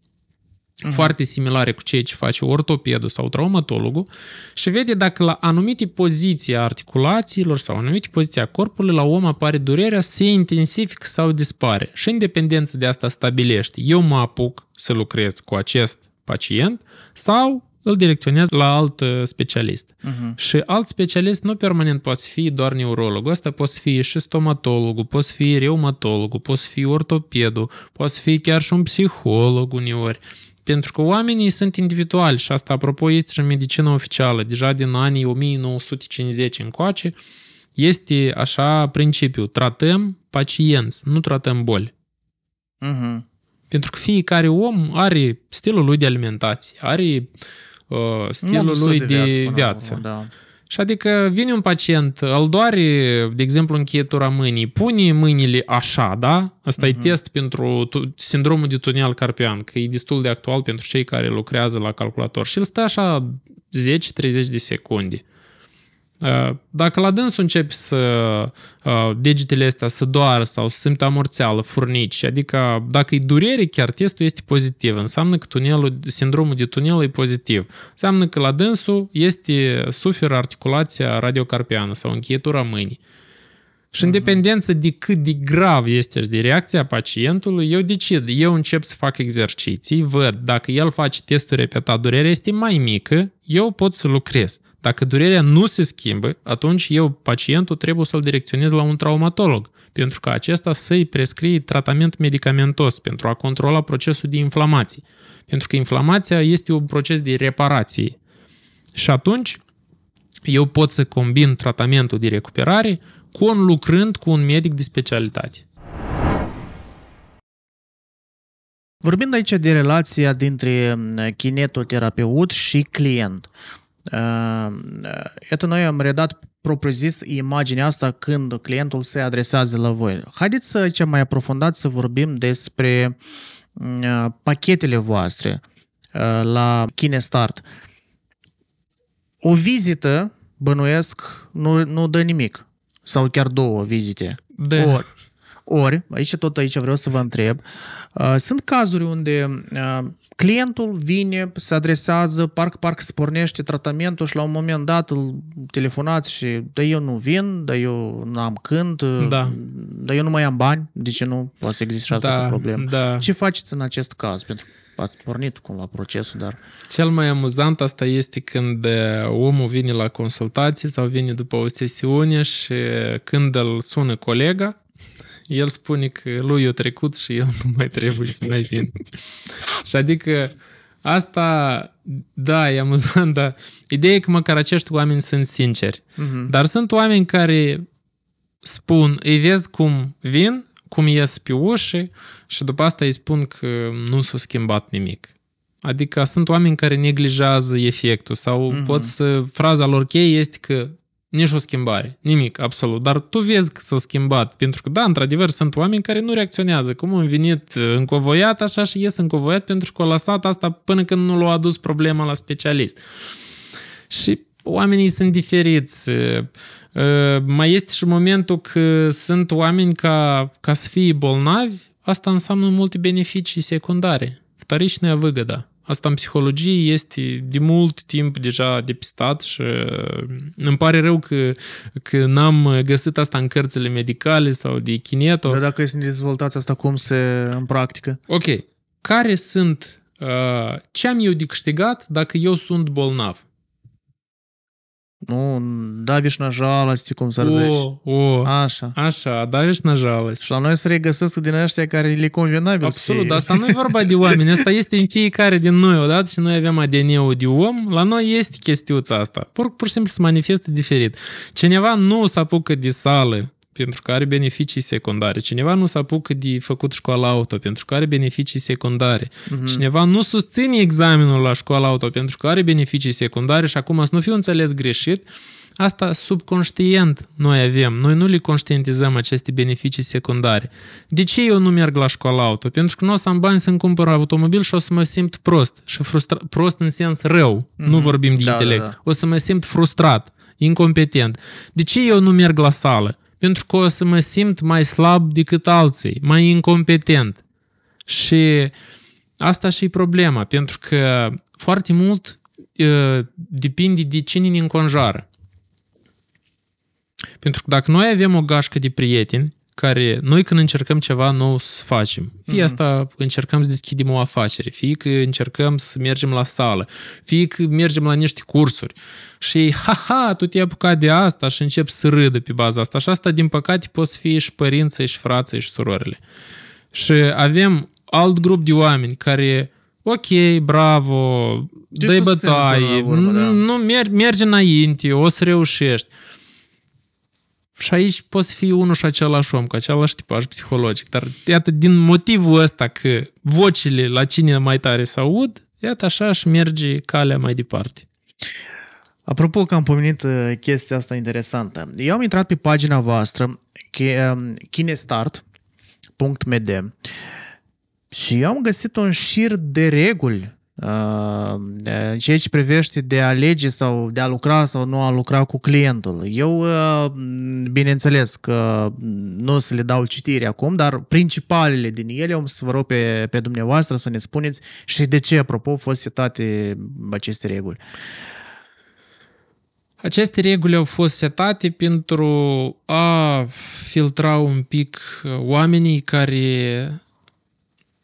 uh-huh. foarte similare cu ceea ce face ortopedul sau traumatologul și vede dacă la anumite poziții articulațiilor sau anumite poziții a corpului la om apare durerea, se intensifică sau dispare. Și în dependență de asta stabilește. Eu mă apuc să lucrez cu acest pacient sau îl direcționez la alt uh, specialist. Uh-huh. Și alt specialist nu permanent poate să fie doar neurologul, Asta poate să fie și stomatologul, poate să fie reumatologul, poate să fie ortopedul, poate să fie chiar și un psiholog uneori. Uh, pentru că oamenii sunt individuali și asta, apropo, este și în medicina oficială. Deja din anii 1950 încoace, este așa principiu. Tratăm pacienți, nu tratăm boli. Uh-huh. Pentru că fiecare om are stilul lui de alimentație, are uh, stilul Modul lui de, de viață. De viață. Da. Și adică vine un pacient, îl doare, de exemplu, încheietura mâinii, pune mâinile așa, da? Asta uh-huh. e mhm. test pentru sindromul de tunel carpian, că e destul de actual pentru cei care lucrează la calculator. Și îl stă așa 10-30 de secunde. Uh, dacă la dânsul începi să uh, degetele astea să doară sau să simte amorțeală, furnici, adică dacă e durere, chiar testul este pozitiv. Înseamnă că tunelul, sindromul de tunel e pozitiv. Înseamnă că la dânsul este, suferă articulația radiocarpiană sau încheietura mâinii. Și în mhm. dependență de cât de grav este și de reacția pacientului, eu decid, eu încep să fac exerciții, văd, dacă el face testul repetat, durerea este mai mică, eu pot să lucrez. Dacă durerea nu se schimbă, atunci eu, pacientul, trebuie să-l direcționez la un traumatolog, pentru că acesta să-i prescrie tratament medicamentos pentru a controla procesul de inflamație. Pentru că inflamația este un proces de reparație. Și atunci, eu pot să combin tratamentul de recuperare lucrând cu un medic de specialitate. Vorbind aici de relația dintre mm, kinetoterapeut și client, Iată, э, э, noi am redat propriu-zis imaginea asta când clientul se adresează la voi. Haideți să ce mai aprofundat să vorbim despre mm, uh, pachetele voastre uh, la Kinestart. O vizită, bănuiesc, nu, nu dă nimic. Sau chiar două vizite. De. Da. Ori, ori, aici tot aici vreau să vă întreb, uh, sunt cazuri unde clientul vine, se adresează, parc parc se pornește tratamentul și la un moment dat îl telefonați și da, eu nu vin, da, eu nu am când, da. da, eu nu mai am bani, de ce nu? Poate să existe și asta da, ca problemă. Da. Ce faceți în acest caz? Pentru că ați pornit cumva procesul, dar... Cel mai amuzant asta este când eh, omul vine la consultații sau vine după o sesiune și când îl sună colega el spune că lui e trecut și el nu mai trebuie să mai vin. și adică asta, da, e amuzant, dar ideea e că măcar acești oameni sunt sinceri. Uh-huh. Dar sunt oameni care spun, îi vezi cum vin, cum ies pe ușă și după asta îi spun că nu s-a schimbat nimic. Adică sunt oameni care neglijează efectul sau uh-huh. pot să, fraza lor cheie este că nici o schimbare, nimic, absolut. Dar tu vezi că s-au schimbat, pentru că, da, într-adevăr, sunt oameni care nu reacționează. Cum au venit uh, încovoiat, așa și ies încovoiat pentru că a lăsat asta până când nu l-a adus problema la specialist. Și oamenii sunt diferiți. Uh, uh, mai este și momentul că sunt oameni ca, ca să fie bolnavi, asta înseamnă multe beneficii secundare. Вторичная выгода – Asta în psihologie este de mult timp deja depistat și uh, îmi pare rău că, că n-am găsit asta în cărțile medicale sau de kineto. Dar dacă sunt dezvoltați asta, cum se în practică? Ok. Care sunt... Uh, ce am eu de câștigat dacă eu sunt bolnav? Ну, daviș na жалости, cum să ar zice. O, așa. Așa, daviș na жалость. Și la noi se regăsesc din ăștia care le convenabil Absolut, dar asta nu e vorba de oameni, asta este în fiecare din noi odată și noi avem ADN-ul de om, la noi este chestiuța asta. Pur, pur și simplu se manifestă diferit. Cineva nu se apucă de sală pentru că are beneficii secundare. Cineva nu s-a apucă de făcut școala auto pentru că are beneficii secundare. Uh-huh. Cineva nu susține examenul la școala auto pentru că are beneficii secundare și acum să nu fiu înțeles greșit, asta subconștient noi avem. Noi nu le conștientizăm aceste beneficii secundare. De ce eu nu merg la școala auto? Pentru că nu o să am bani să-mi cumpăr automobil și o să mă simt prost. Și frustra- prost în sens rău. Mm-hmm. Nu mhm. vorbim de da, da intelect. Da, da. O să mă simt frustrat, incompetent. De ce eu nu merg la sală? pentru că o să mă simt mai slab decât alții, mai incompetent. Și asta și e problema, pentru că foarte mult e, depinde de cine ne înconjoară. Pentru că dacă noi avem o gașcă de prieteni care noi când încercăm ceva nou să facem, fie mm-hmm. asta încercăm să deschidem o afacere, fie că încercăm să mergem la sală, fie că mergem la niște cursuri și ha-ha, tu te-ai apucat de asta și încep să râdă pe baza asta și asta din păcate poți să fie și părinții și frații și surorile. Și avem alt grup de oameni care ok, bravo, dă-i bătaie, nu, da. merge înainte, o să reușești. Și aici poți fi unul și același om, cu același tipaj psihologic. Dar iată, din motivul ăsta că vocile la cine mai tare se aud, iată așa și merge calea mai departe. Apropo că am pomenit uh, chestia asta interesantă, eu am intrat pe pagina voastră um, kinestart.md și eu am găsit un șir de reguli în э, ceea ce privește de a alege sau de a lucra sau nu a lucra cu clientul. Eu, bineînțeles că nu o să le dau citire acum, dar principalele din ele o să vă rog pe, pe dumneavoastră să ne spuneți și de ce, apropo, au fost setate aceste reguli. Aceste reguli au fost setate pentru a filtra un pic ă, oamenii care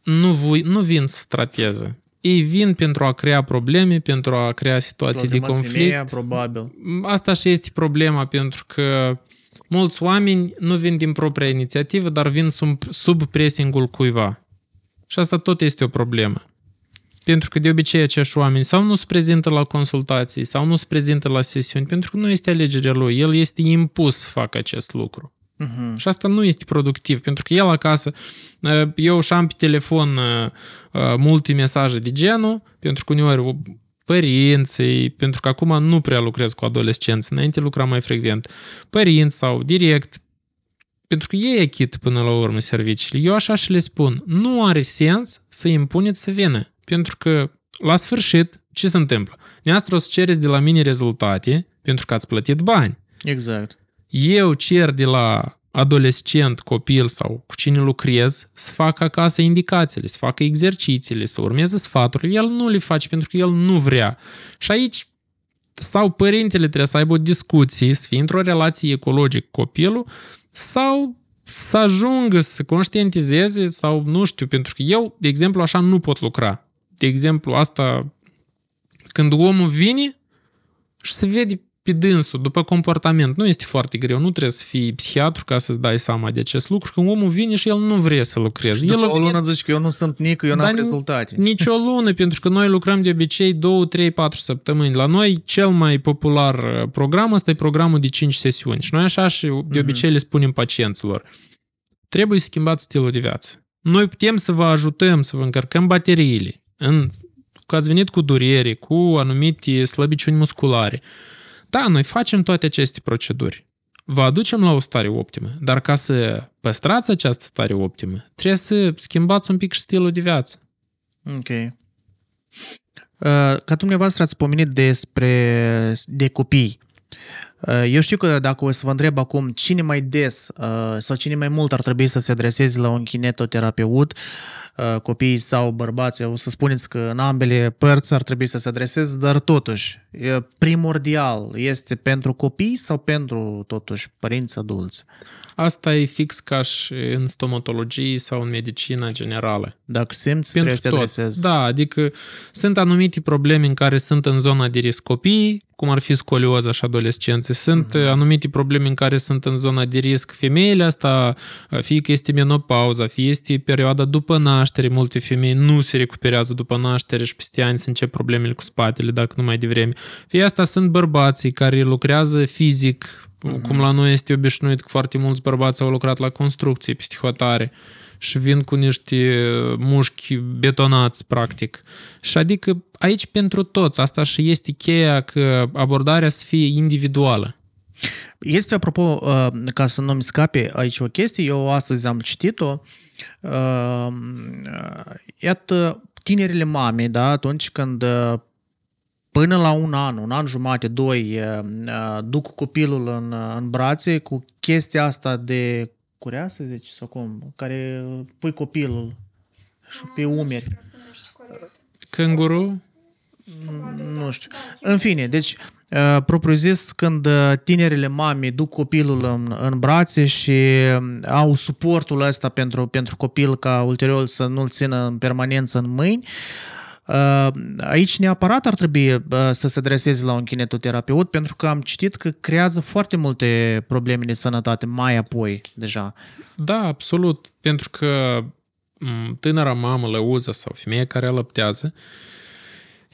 nu, nu vin să trateze ei vin pentru a crea probleme, pentru a crea situații de conflict. Femeia, probabil. Mm, asta și este problema, pentru că mulți oameni nu vin din propria inițiativă, dar vin sub, sub pressingul cuiva. Și asta tot este o problemă. Pentru că de obicei acești oameni sau nu se prezintă la consultații, sau nu se prezintă la sesiuni, pentru că nu este alegerea lui. El este impus să facă acest lucru. Uh-huh. Și asta nu este productiv, pentru că el acasă, eu și am pe telefon multe mesaje de genul, pentru că uneori părinții, pentru că acum nu prea lucrez cu adolescenți, înainte lucram mai frecvent, părinți sau direct, pentru că ei achit până la urmă serviciile. Eu așa și le spun, nu are sens să impuneți să vină, pentru că la sfârșit, ce se întâmplă? Neastră o să cereți de la mine rezultate pentru că ați plătit bani. Exact eu cer de la adolescent, copil sau cu cine lucrez, să facă acasă indicațiile, să facă exercițiile, să urmeze sfaturile. El nu le face pentru că el nu vrea. Și aici sau părintele trebuie să aibă o discuție, să fie într-o relație ecologică cu copilul, sau să ajungă să conștientizeze sau nu știu, pentru că eu, de exemplu, așa nu pot lucra. De exemplu, asta când omul vine și se vede pe dânsul, după comportament. Nu este foarte greu, nu trebuie să fii psihiatru ca să-ți dai seama de acest lucru. că omul vine și el nu vrea să lucreze. Și el după el o lună zici că eu nu sunt nică, eu n-am rezultate. Nici o lună, *laughs* pentru că noi lucrăm de obicei 2, 3, 4 săptămâni. La noi cel mai popular uh, program ăsta e programul de 5 sesiuni. Și noi așa și de mhm. obicei mm-hmm. le spunem pacienților. Trebuie să schimbați stilul de viață. Noi putem să vă ajutăm să vă încărcăm bateriile, în, că ați venit cu durere, cu anumite slăbiciuni musculare da, noi facem toate aceste proceduri. Vă aducem la o stare optimă, dar ca să păstrați această stare optimă, trebuie să schimbați un pic și stilul de viață. Ok. Uh, ca dumneavoastră ați pomenit despre de copii. Eh, eu știu că dacă o să vă întreb acum cine mai des eh, sau cine mai mult ar trebui să se adreseze la un kinetoterapeut, eh, copii sau bărbați, o să spuneți că în ambele părți ar trebui să se adreseze, dar totuși, primordial este pentru copii sau pentru totuși părinți adulți? Asta e fix ca și în stomatologie sau în medicina generală. Dacă simți, pentru trebuie să te adresezi. Da, adică sunt anumite probleme în care sunt în zona de risc copiii, cum ar fi scolioza și adolescenții. Sunt uh-huh. anumite probleme în care sunt în zona de risc femeile, asta uh, fie că este menopauza, fie este perioada după naștere, multe femei nu se recuperează după naștere și peste ani se încep problemele cu spatele, dacă nu mai devreme. Fie asta sunt bărbații care lucrează fizic Mm-hmm. Cum la noi este obișnuit că foarte mulți bărbați au lucrat la construcții, psihotare și vin cu niște uh, mușchi betonați, practic. Și adică aici pentru toți, asta și este cheia că abordarea să fie individuală. Este, apropo, uh, ca să nu-mi scape aici o chestie, eu astăzi am citit-o, uh, iată, tinerile mame, da, atunci când până la un an, un an jumate, doi, duc copilul în, în brațe cu chestia asta de curea, să zici, sau cum, care pui copilul și pe umeri. Kanguru? Nu știu. În fine, deci propriu zis, când tinerile mame duc copilul în, în brațe și au suportul ăsta pentru, pentru copil ca ulterior să nu-l țină în permanență în mâini, uh, Ă, aici neapărat ar trebui să se adreseze la un kinetoterapeut pentru că am citit că creează foarte multe probleme de sănătate mai apoi deja. Da, absolut, pentru că tânăra mamă lăuză sau femeie care alăptează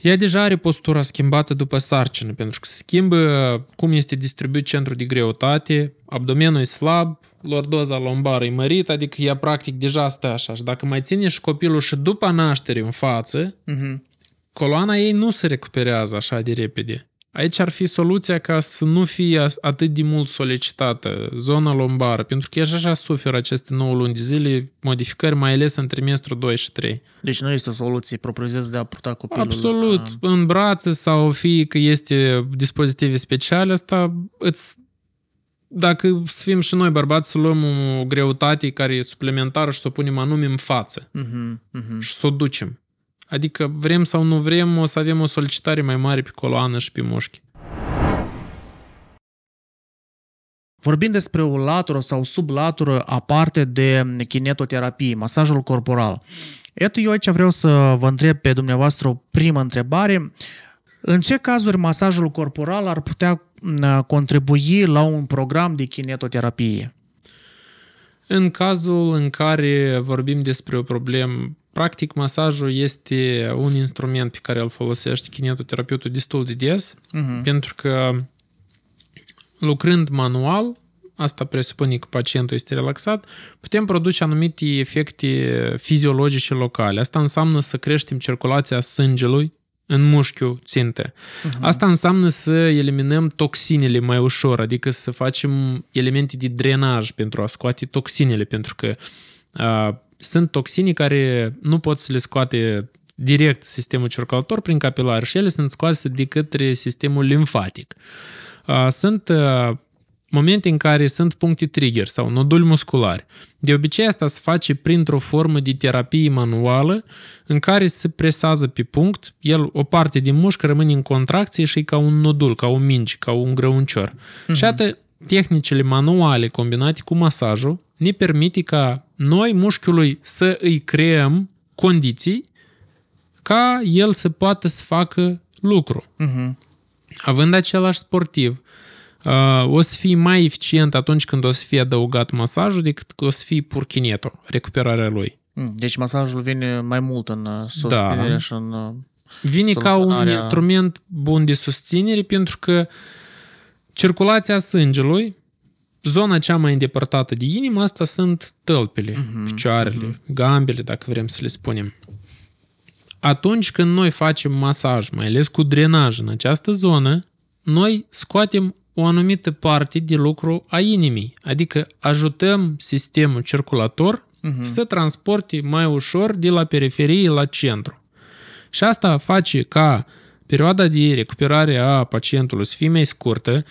ea deja are postura schimbată după sarcină, pentru că se schimbă cum este distribuit centrul de greutate, abdomenul e slab, lordoza lombară e mărită, adică ea practic deja stă așa. Și dacă mai ține și copilul și după naștere în față, uh-huh. coloana ei nu se recuperează așa de repede. Aici ar fi soluția ca să nu fie atât de mult solicitată zona lombară, pentru că ea așa suferă aceste 9 luni de zile modificări, mai ales în trimestru 2 și 3. Deci nu este o soluție propriu de a purta copilul. Absolut. La... În brațe sau fie că este dispozitive speciale, asta îți dacă să fim și noi bărbați, să luăm o greutate care e suplimentară și să o punem anume în față uh-huh, uh-huh. și să o ducem. Adică vrem sau nu vrem, o să avem o solicitare mai mare pe coloană și pe mușchi. Vorbind despre o latură sau sublatură aparte de kinetoterapie, masajul corporal. Iată, eu aici vreau să vă întreb pe dumneavoastră o primă întrebare. În ce cazuri masajul corporal ar putea contribui la un program de kinetoterapie? În cazul în care vorbim despre o problemă Practic, masajul este un instrument pe care îl folosește kinetoterapeutul destul de des, uh-huh. pentru că lucrând manual, asta presupune că pacientul este relaxat, putem produce anumite efecte fiziologice locale. Asta înseamnă să creștem circulația sângelui în mușchiul ținte. Uh-huh. Asta înseamnă să eliminăm toxinele mai ușor, adică să facem elemente de drenaj pentru a scoate toxinele, pentru că uh, sunt toxinii care nu pot să le scoate direct sistemul circulator prin capilar și ele sunt scoase de către sistemul limfatic. Sunt momente în care sunt puncte trigger sau noduli musculari. De obicei asta se face printr-o formă de terapie manuală în care se presează pe punct, el o parte din mușcă rămâne în contracție și e ca un nodul, ca un minci, ca un grăuncior. Mm-hmm. Și mhm. atât tehnicile manuale combinate cu masajul ne permite ca noi mușchiului să îi creăm condiții ca el să poată să facă lucru. Uh-huh. Având același sportiv, uh, o să fie mai eficient atunci când o să fie adăugat masajul decât o să fie pur kineto, recuperarea lui. Mm, deci masajul vine mai mult în uh, susținere da. și în... Uh, vine ca un instrument bun de susținere pentru că uh, Circulația sângelui, zona cea mai îndepărtată de inimă, asta sunt tălpile, uh-huh, picioarele, uh-huh. Mhm. gambele, dacă vrem să le spunem. Atunci când noi facem masaj, mai ales cu drenaj în această zonă, noi scoatem o anumită parte de lucru a inimii, adică ajutăm sistemul circulator uh-huh. să transporte mai ușor de la periferie la centru. Și asta face ca perioada de recuperare a pacientului să fie mai scurtă,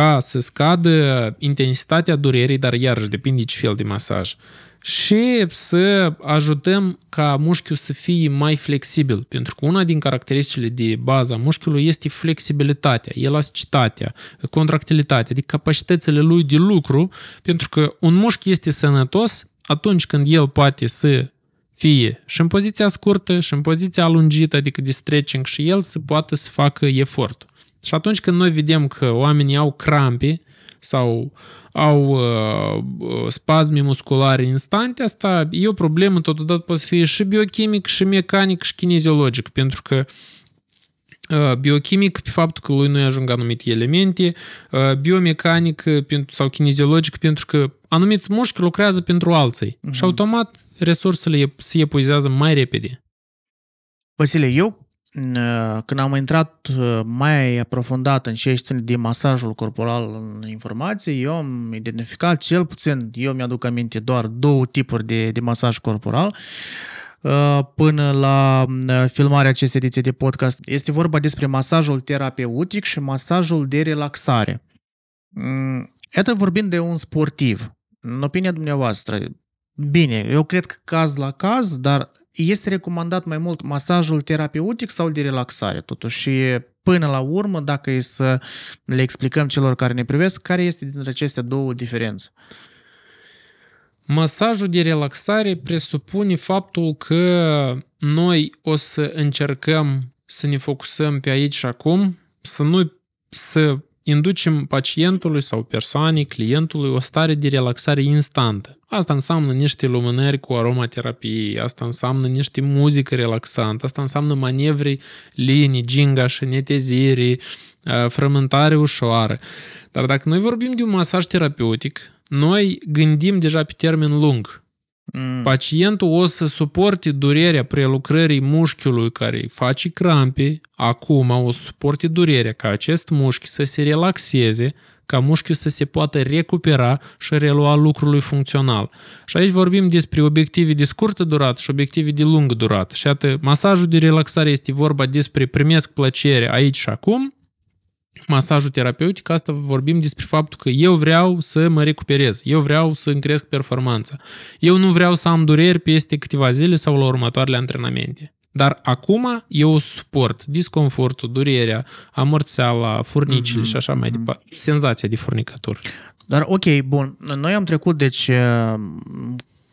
ca să scadă intensitatea durerii, dar iarăși depinde ce fel de masaj. Și să ajutăm ca mușchiul să fie mai flexibil, pentru că una din caracteristicile de bază a mușchiului este flexibilitatea, elasticitatea, contractilitatea, adică capacitățile lui de lucru, pentru că un mușchi este sănătos atunci când el poate să fie și în poziția scurtă și în poziția alungită, adică de stretching și el să poată să facă efortul. Și atunci când noi vedem că oamenii au crampi sau au uh, uh, spasme musculare instante, asta e o problemă, totodată poate să fie și biochimic, și mecanic, și kineziologic, pentru că uh, biochimic pe faptul că lui nu ajung anumite elemente, uh, biomecanic sau kineziologic pentru că anumiți mușchi lucrează pentru alții uh-huh. și automat resursele se epuizează mai repede. Vasile, eu Uh, când am intrat uh, mai aprofundat în ce ține de masajul corporal în informație, eu am identificat cel puțin, eu mi-aduc aminte, doar două tipuri de, de masaj corporal uh, până la filmarea acestei ediții de podcast. Este vorba despre masajul terapeutic și masajul de relaxare. Mm, iată vorbind de un sportiv. În opinia dumneavoastră, bine, eu cred că caz la caz, dar este recomandat mai mult masajul terapeutic sau de relaxare, totuși. Și până la urmă, dacă e să le explicăm celor care ne privesc, care este dintre aceste două diferențe? Masajul de relaxare presupune faptul că noi o să încercăm să ne focusăm pe aici și acum, să nu să inducem pacientului sau persoanei, clientului, o stare de relaxare instantă. Asta înseamnă niște lumânări cu aromaterapie, asta înseamnă niște muzică relaxantă, asta înseamnă manevri linii, gingașe, neteziri, frământare ușoară. Dar dacă noi vorbim de un masaj terapeutic, noi gândim deja pe termen lung. Mm. Pacientul o să suporte durerea prelucrării mușchiului care îi face crampe, acum o să suporte durerea ca acest mușchi să se relaxeze, ca mușchiul să se poată recupera și relua lucrului funcțional. Și aici vorbim despre obiective de scurtă durată și obiective de lungă durată. Și atât, masajul de relaxare este vorba despre primesc plăcere aici și acum, masajul terapeutic, asta vorbim despre faptul că eu vreau să mă recuperez, eu vreau să îmi cresc performanța, eu nu vreau să am dureri peste câteva zile sau la următoarele antrenamente. Dar acum eu suport disconfortul, durerea, amorțeala, furnicile mm-hmm. și așa mai mhm. departe. Senzația de furnicătură. Dar ok, bun. Noi am trecut, deci,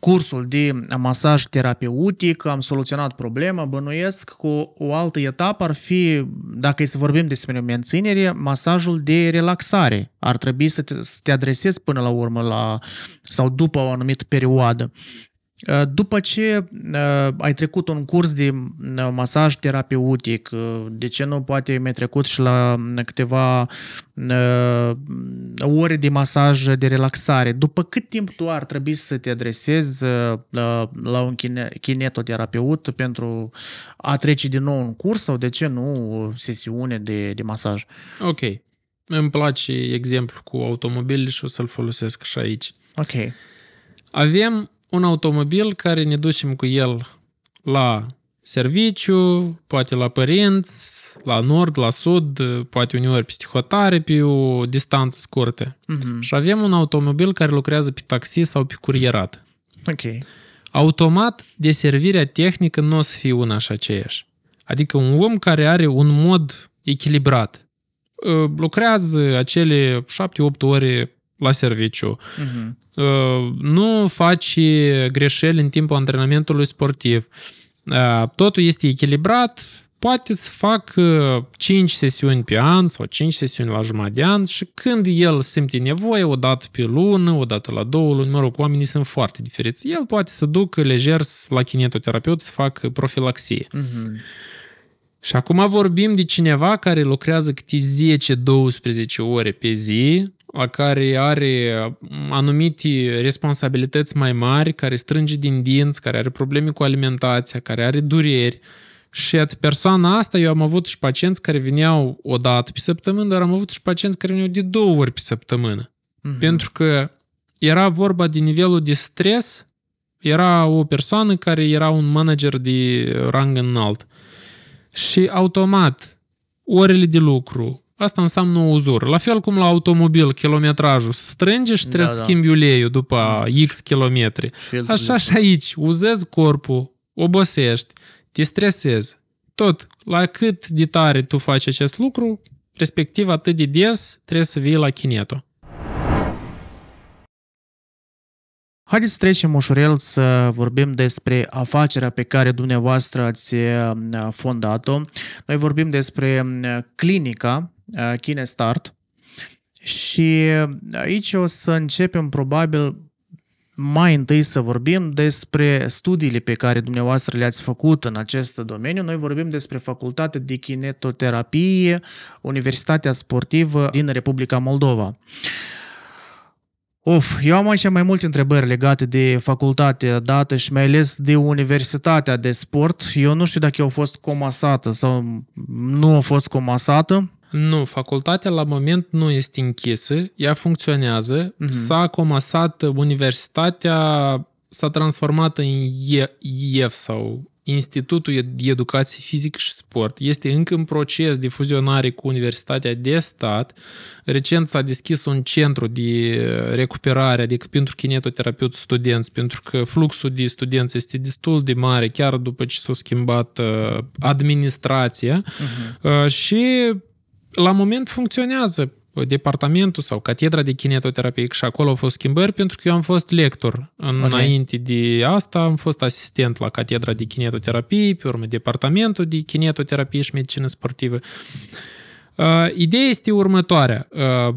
cursul de masaj terapeutic, am soluționat problema, bănuiesc cu o altă etapă ar fi, dacă e să vorbim despre menținere, masajul de relaxare. Ar trebui să te, să te adresezi până la urmă la, sau după o anumită perioadă. Uh, după ce uh, ai trecut un curs de uh, masaj terapeutic, uh, de ce nu poate mi trecut și la câteva ore de masaj de relaxare, după cât timp tu ar trebui să te adresezi la un kinetoterapeut pentru a trece din nou un curs sau de ce nu o sesiune de, de masaj? Ok. Îmi place exemplu cu automobil și o să-l folosesc și aici. Ok. Avem un automobil care ne ducem cu el la serviciu, poate la părinți, la nord, la sud, poate uneori peste hotare, pe o distanță scurtă. Uh-huh. Și avem un automobil care lucrează pe taxi sau pe curierat. Ok. Automat, deservirea tehnică nu o să fie una și aceeași. Adică un om care are un mod echilibrat. Uh, lucrează acele 7-8 ore la serviciu, mhm. uh, nu faci greșeli în timpul antrenamentului sportiv. Uh, totul este echilibrat, poate să fac 5 uh, sesiuni pe an sau 5 sesiuni la jumătate de an și când el simte nevoie, o dată pe lună, o dată la două luni, mă rog, oamenii sunt foarte diferiți. El poate să ducă lejer la kinetoterapeut să facă profilaxie. Uh-huh. Și acum vorbim de cineva care lucrează câte 10-12 ore pe zi, la care are anumite responsabilități mai mari, care strânge din dinți, care are probleme cu alimentația, care are dureri. Și at persoana asta, eu am avut și pacienți care veneau o dată pe săptămână, dar am avut și pacienți care veneau de două ori pe săptămână. Mm-hmm. Pentru că era vorba de nivelul de stres, era o persoană care era un manager de rang înalt și automat orele de lucru, Asta înseamnă o uzură. La fel cum la automobil, kilometrajul strânge și trebuie da, să da. schimbi uleiul după X kilometri. Așa și aici, uzezi corpul, obosești, te stresezi. Tot, la cât de tare tu faci acest lucru, respectiv atât de des trebuie să vii la kineto. Haideți să trecem ușurel să vorbim despre afacerea pe care dumneavoastră ați eh, fondat-o. Noi vorbim despre eh, clinica eh, Kinestart și aici o să începem probabil mai întâi să vorbim despre studiile pe care dumneavoastră le-ați făcut în acest domeniu. Noi vorbim despre Facultatea de Kinetoterapie, Universitatea Sportivă din Republica Moldova. Uh, Of, eu am aici mai multe întrebări legate de facultatea dată și mai ales de Universitatea de Sport. Eu nu știu dacă au fost comasată sau nu a fost comasată. Nu, facultatea la moment nu este închisă, ea funcționează. Uh-huh. S-a comasat universitatea, s-a transformat în IEF sau Institutul Educației Fizic și Sport este încă în proces de fuzionare cu Universitatea de Stat. Recent s-a deschis un centru de recuperare, adică pentru kinetoterapeut studenți, pentru că fluxul de studenți este destul de mare, chiar după ce s-a schimbat uh, administrația. Uh-huh. Și la moment funcționează departamentul sau catedra de kinetoterapie și acolo au fost schimbări pentru că eu am fost lector. Înainte okay. de asta am fost asistent la catedra de kinetoterapie, pe urmă departamentul de kinetoterapie și medicină sportivă. Uh, ideea este următoarea. Uh,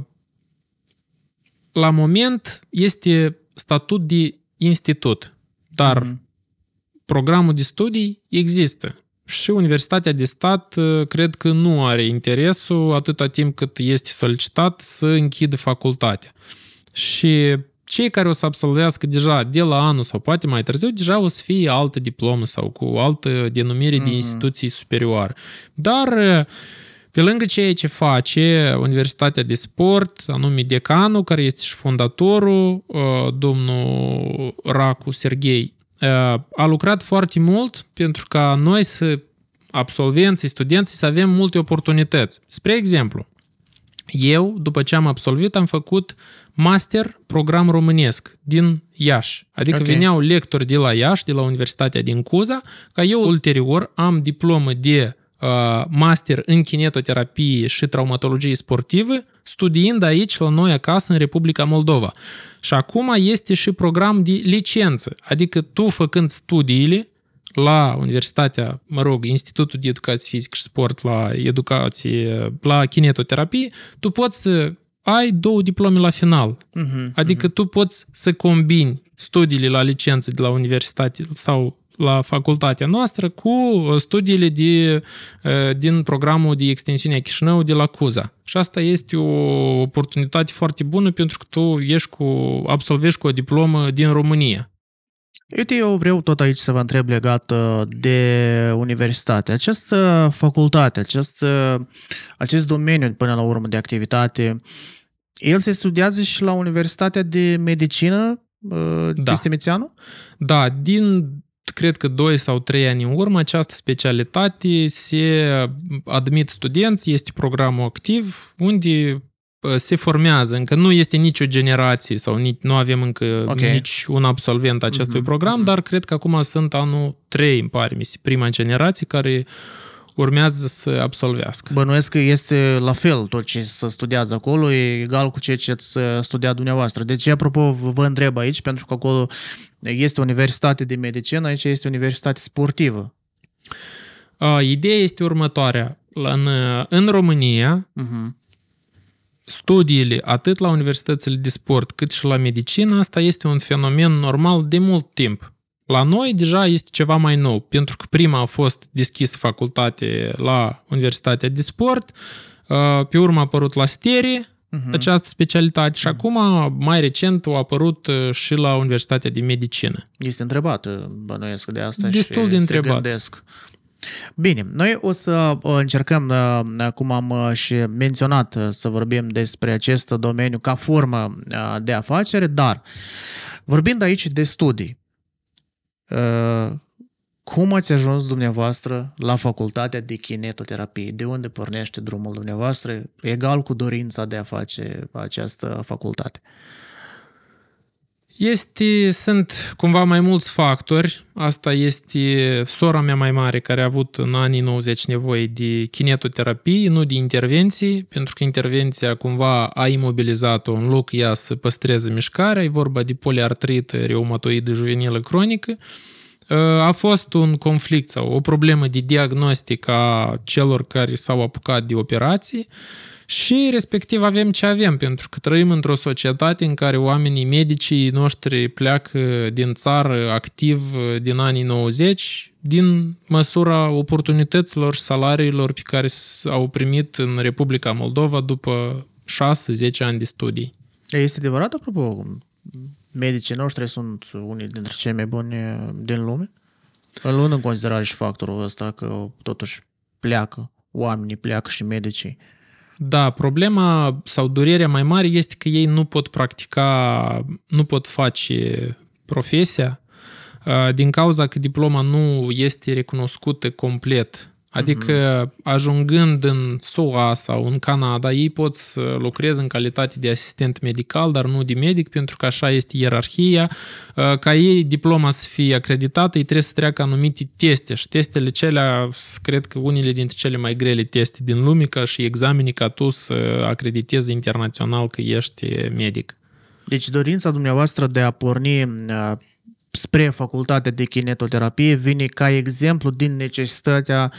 la moment este statut de institut, dar mm-hmm. programul de studii există și Universitatea de Stat ă, cred că nu are interesul atâta timp cât este solicitat să închidă facultatea. Și cei care o să absolvească deja de la anul sau poate mai târziu, deja o să fie altă diplomă sau cu altă denumire mm-hmm. de instituții superioare. Dar ă, pe lângă ceea ce face Universitatea de Sport, anume decanul, care este și fondatorul, ă, domnul Racu Serghei Uh, a lucrat foarte mult pentru ca noi să, absolvenții, studenții, să avem multe oportunități. Spre exemplu, eu, după ce am absolvit, am făcut master program românesc din Iași. Adică okay. veneau lectori de la Iași, de la Universitatea din Cuza, ca eu ulterior am diplomă de Uh, master în kinetoterapie și traumatologie sportive, studiind aici la noi acasă în Republica Moldova. Și acum este și program de licență, adică tu făcând studiile la Universitatea, mă rog, Institutul de Educație Fizică și Sport la educație, la kinetoterapie, tu poți să ai două diplome la final. Uh-huh, adică uh-huh. tu poți să combini studiile la licență de la universitate sau la facultatea noastră cu studiile de, din programul de extensiune a Chișinău de la CUZA. Și asta este o oportunitate foarte bună pentru că tu ești cu, absolvești cu o diplomă din România. Uite, eu vreau tot aici să vă întreb legat de universitate. Această facultate, acest, acest domeniu până la urmă de activitate, el se studiază și la Universitatea de Medicină da. Tistimițeanu? Da, din cred că 2 sau 3 ani în urmă, această specialitate se admit studenți, este programul activ, unde uh, se formează, încă nu este nicio generație sau nici, nu avem încă okay. nici un absolvent acestui mm-hmm. program, mhm. dar cred că acum sunt anul 3, îmi pare, prima generație care uh, urmează să absolvească. Bănuiesc că este la fel tot ce se studiază acolo, e egal cu ceea ce ați uh, studiat dumneavoastră. Deci, apropo, vă întreb aici, pentru că acolo este universitate de medicină, aici este universitate sportivă. Ideea este următoarea. În, în România, uh-huh. studiile atât la universitățile de sport cât și la medicină, asta este un fenomen normal de mult timp. La noi deja este ceva mai nou, pentru că prima a fost deschisă facultate la Universitatea de Sport, uh, pe urmă a apărut la Steri, uh-huh. această specialitate și uh-huh. acum, mai recent, a apărut uh, și la Universitatea de Medicină. Este întrebat, uh, bănuiesc de asta Destul și de întrebat. se gândesc. Bine, noi o să încercăm, cum am și menționat, să vorbim despre acest domeniu ca formă de afacere, dar vorbind aici de studii, Uh, cum ați ajuns dumneavoastră la facultatea de kinetoterapie? De unde pornește drumul dumneavoastră, egal cu dorința de a face această facultate? Uh, este, sunt cumva mai mulți factori. Asta este sora mea mai mare care a avut în anii 90 nevoie de kinetoterapie, nu de intervenții, pentru că intervenția cumva a imobilizat-o în loc ea să păstreze mișcarea. E vorba de poliartrită reumatoidă juvenilă cronică. A fost un conflict sau o problemă de diagnostic a celor care s-au apucat de operații și respectiv avem ce avem, pentru că trăim într-o societate în care oamenii medicii noștri pleacă din țară activ uh, din anii 90 din măsura oportunităților și salariilor pe care au primit în Republica Moldova după 6-10 ani de studii. Este adevărat, apropo, medicii noștri sunt unii dintre cei mai buni uh, din lume? Luând în considerare și factorul ăsta că totuși pleacă, oamenii pleacă și medicii da, problema sau durerea mai mare este că ei nu pot practica, nu pot face profesia uh, din cauza că diploma nu este recunoscută complet Adică uh-huh. ajungând în SUA sau în Canada, ei pot să lucreze în calitate de asistent medical, dar nu de medic, pentru că așa este ierarhia. Uh, ca ei diploma să fie acreditată, ei trebuie să treacă anumite teste și testele celea cred că unele dintre cele mai grele teste din lume ca și examenii ca tu să acreditezi internațional că ești medic. Deci dorința dumneavoastră de a porni uh, spre facultatea de kinetoterapie vine ca exemplu din necesitatea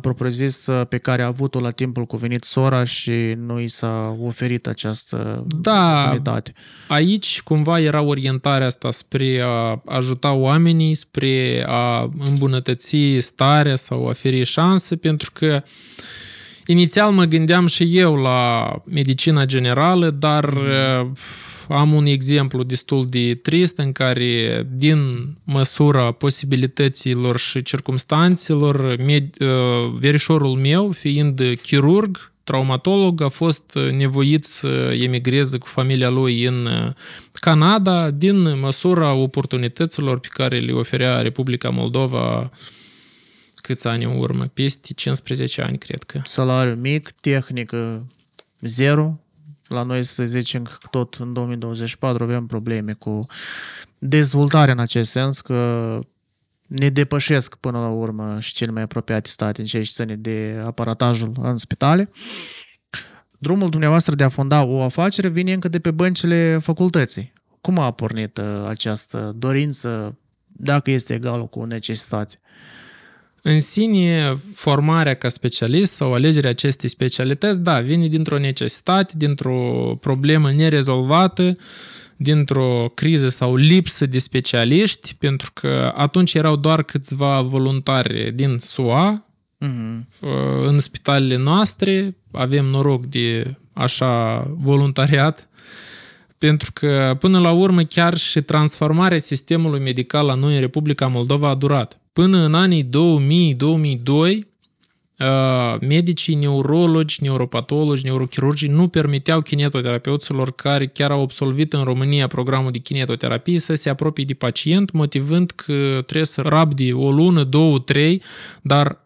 propriu zis pe care a avut-o la timpul cuvenit sora și nu i s-a oferit această da, calitate. Aici cumva era orientarea asta spre a ajuta oamenii, spre a îmbunătăți starea sau oferi șanse, pentru că uh, Inițial mă gândeam și eu la medicina generală, dar mhm. eh, am un exemplu destul de trist în care, din măsura posibilităților și circumstanțelor, med- eh, verișorul meu, fiind chirurg, traumatolog, a fost nevoit să emigreze cu familia lui în eh, Canada din măsura oportunităților pe care le oferea Republica Moldova câți ani în urmă, peste 15 ani, cred că. Salariu mic, tehnică zero. La noi, să zicem că tot în 2024 avem probleme cu dezvoltarea în acest sens, că ne depășesc până la urmă și cele mai apropiate state în ceea ce de aparatajul în spitale. Drumul dumneavoastră de a funda o afacere vine încă de pe băncile facultății. Cum a pornit uh, această dorință, dacă este egală cu necesitate? În sine, formarea ca specialist sau alegerea acestei specialități, da, vine dintr-o necesitate, dintr-o problemă nerezolvată, dintr-o criză sau lipsă de specialiști, pentru că atunci erau doar câțiva voluntari din SUA mm-hmm. uh-huh. în spitalele noastre. Avem noroc de așa voluntariat, pentru că până la urmă chiar și transformarea sistemului medical la noi în Republica Moldova a durat. Până în anii 2000-2002, uh, medicii neurologi, neuropatologi, neurochirurgii nu permiteau kinetoterapeuților care chiar au absolvit în România programul de kinetoterapie să se apropie de pacient, motivând că trebuie să rabdi o lună, două, trei, dar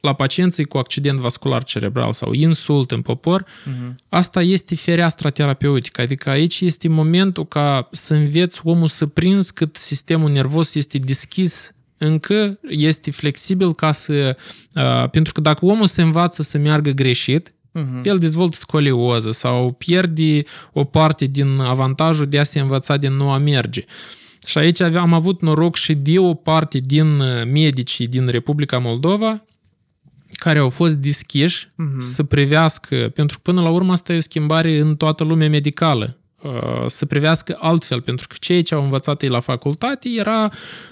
la pacienții cu accident vascular cerebral sau insult în popor, uh-huh. asta este fereastra terapeutică. Adică aici este momentul ca să înveți omul să prins cât sistemul nervos este deschis încă este flexibil ca să... Uh, pentru că dacă omul se învață să meargă greșit, Uh-huh. El dezvoltă scolioză sau pierde o parte din avantajul de a se învăța din nou a merge. Și aici am avut noroc și de o parte din uh, medicii din Republica Moldova care au fost deschiși uh-huh. să privească, pentru că până la urmă asta e o schimbare în toată lumea medicală. Uh, să privească altfel, pentru că ceea ce au învățat ei la facultate era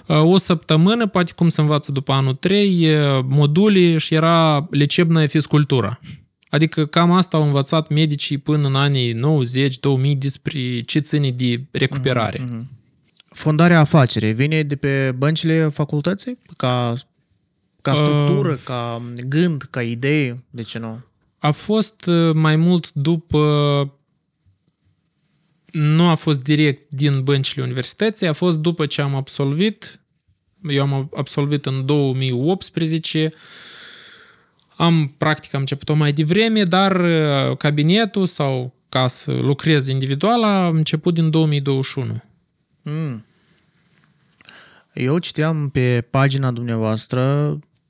uh, o săptămână, poate cum se învață după anul 3, module și era lecebnă fiscultura. Adică cam asta au învățat medicii până în anii 90-2000 despre ce ține de recuperare. Mm-hmm, mm-hmm. Fondarea afacerii vine de pe băncile facultății? Ca, ca uh, structură, uh, ca gând, ca idee? De ce nu? A fost mai mult după nu a fost direct din băncile universității, a fost după ce am absolvit. Eu am absolvit în 2018 am, practic, am început-o mai devreme, dar uh, cabinetul sau ca să lucrez individual a început din 2021. Mm. Eu citeam pe pagina dumneavoastră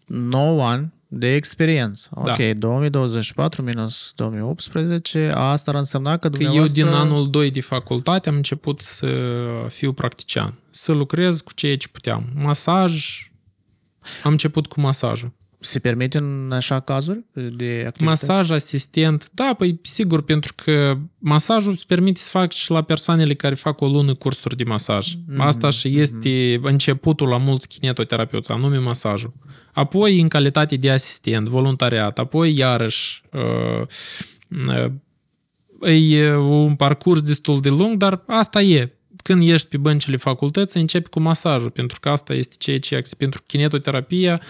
9 ani de experiență. Da. 2024 minus 2018, asta ar însemna că dumneavoastră... Că eu din anul 2 de facultate am început să fiu practician, să lucrez cu ceea ce puteam. Masaj, am început cu masajul. Se permite în așa cazuri de activitate? Masaj asistent, da, păi sigur, pentru că masajul îți permite să faci și la persoanele care fac o lună cursuri de masaj. Mm-hmm. Asta și mm-hmm. este mm-hmm. începutul la mulți kinetoterapeuți, anume masajul. Apoi, în calitate de asistent, voluntariat, apoi iarăși uh, uh, e un parcurs destul de lung, dar asta e când ești pe băncile facultății, începi cu masajul, pentru că asta este ceea ce axi. Pentru kinetoterapia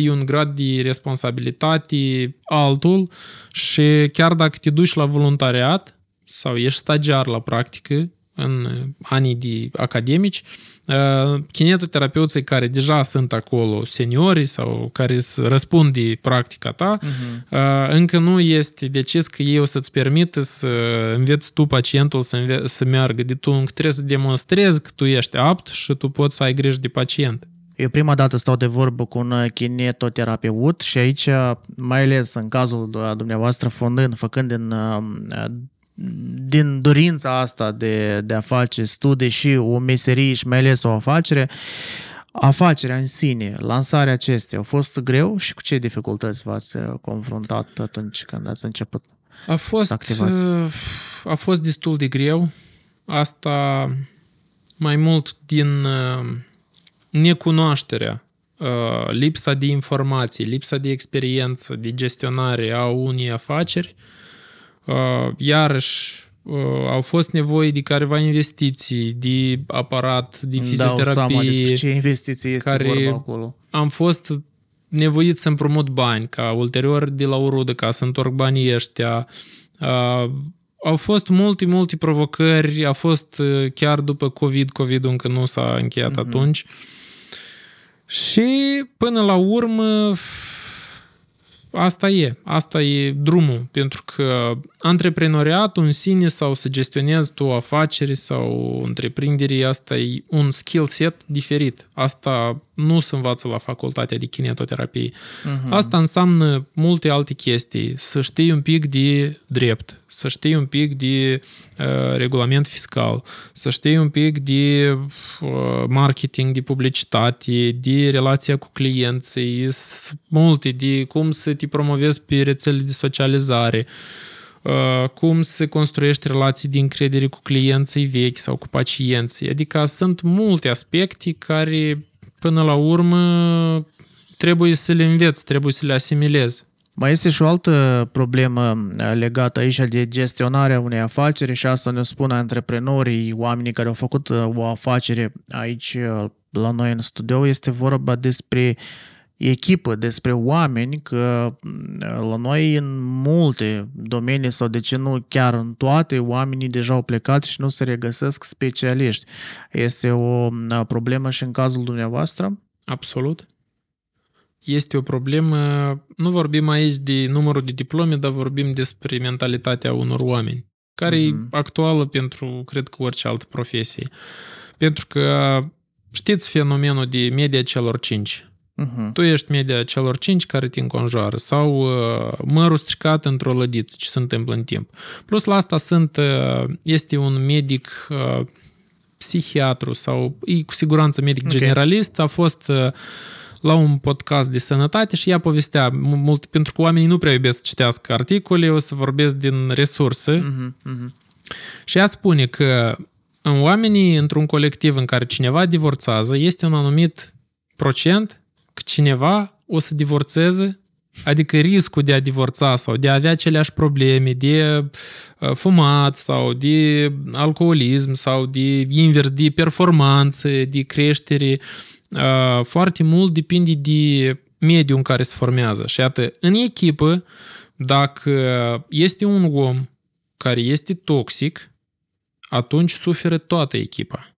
e un grad de responsabilitate altul și chiar dacă te duci la voluntariat sau ești stagiar la practică, în anii de academici, uh, kinetoterapeuții care deja sunt acolo seniori sau care răspund de practica ta, uh-huh. încă nu este decis că ei o să-ți permită să înveți tu pacientul să, înve- să meargă. De tu trebuie să demonstrezi că tu ești apt și tu poți să ai grijă de pacient. Eu prima dată stau de vorbă cu un kinetoterapeut și aici, mai ales în cazul dumneavoastră, fondând, făcând din uh, din dorința asta de, de a face studii și o meserie și mai ales o afacere, afacerea în sine, lansarea acesteia, a fost greu și cu ce dificultăți v-ați uh, confruntat atunci când ați început a fost, să activați? Uh, a fost destul de greu. Asta mai mult din uh, necunoașterea, lipsa de informații, lipsa de experiență, de gestionare a unei afaceri – Uh, iarăși uh, au fost nevoi de careva investiții, de aparat, de fizioterapie. Da, ce investiții este care vorba acolo. Am fost nevoit să împrumut bani, ca ulterior de la o rudă, ca să întorc banii ăștia. Uh, au fost multe, multe provocări, a fost chiar după COVID, COVID-ul încă nu s-a încheiat mm-hmm. atunci. Și până la urmă asta e, asta e drumul, pentru că antreprenoriatul în sine sau să gestionezi tu afaceri sau întreprinderii, asta e un skill set diferit. Asta nu se învață la facultatea de kinetoterapie. Uh-huh. Asta înseamnă multe alte chestii, să știi un pic de drept, să știi un pic de uh, regulament fiscal, să știi un pic de uh, marketing, de publicitate, de relația cu clienții, multe, de cum să te promovezi pe rețele de socializare, uh, cum să construiești relații de încredere cu clienții vechi sau cu pacienții. Adică sunt multe aspecte care, până la urmă, trebuie să le înveți, trebuie să le asimilezi. Mai este și o altă problemă uh, legată aici de gestionarea unei afaceri și asta ne spun antreprenorii, oamenii care au făcut uh, o afacere aici uh, la noi în studio. Este vorba despre echipă, despre oameni, că la noi în multe domenii sau de ce nu chiar în toate, oamenii deja au plecat și nu se regăsesc specialiști. Este o problemă și în cazul dumneavoastră? Absolut este o problemă, nu vorbim aici de numărul de diplome, dar vorbim despre mentalitatea unor oameni, care mm-hmm. e mhm. actuală pentru, cred că, orice altă profesie. Pentru că știți fenomenul de media celor cinci. Uh-huh. Tu ești media celor cinci care te înconjoară sau uh, mărul stricat într-o lădiță, ce se întâmplă în timp. Plus la asta sunt, uh, este un medic uh, psihiatru sau e cu siguranță medic okay. generalist, a fost uh, la un podcast de sănătate și ea povestea, mult, pentru că oamenii nu prea iubesc să citească articole, o să vorbesc din resurse. Uh-huh, uh-huh. Și ea spune că în oamenii, într-un colectiv în care cineva divorțează, este un anumit procent că cineva o să divorțeze Adică riscul de a divorța sau de a avea aceleași probleme de uh, fumat sau de alcoolism sau de invers, de performanțe, de creștere, uh, foarte mult depinde de mediul în care se formează. Și iată, în echipă, dacă este un om care este toxic, atunci suferă toată echipa.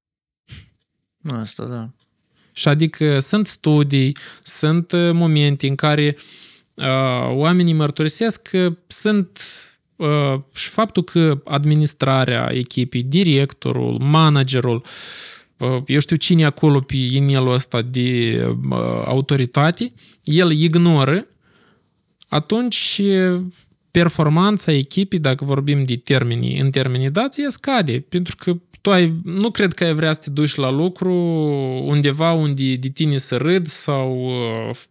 Asta, da. Și adică sunt studii, sunt uh, momente în care uh, Uh, oamenii mărturisesc că sunt uh, și faptul că administrarea echipei, directorul, managerul, uh, eu știu cine acolo pe inelul ăsta de autoritate, el ignoră, atunci performanța echipei, dacă vorbim de termenii, în termenii dați, scade, pentru că tu ai, nu cred că ai vrea să te duci la lucru undeva unde de tine să râd sau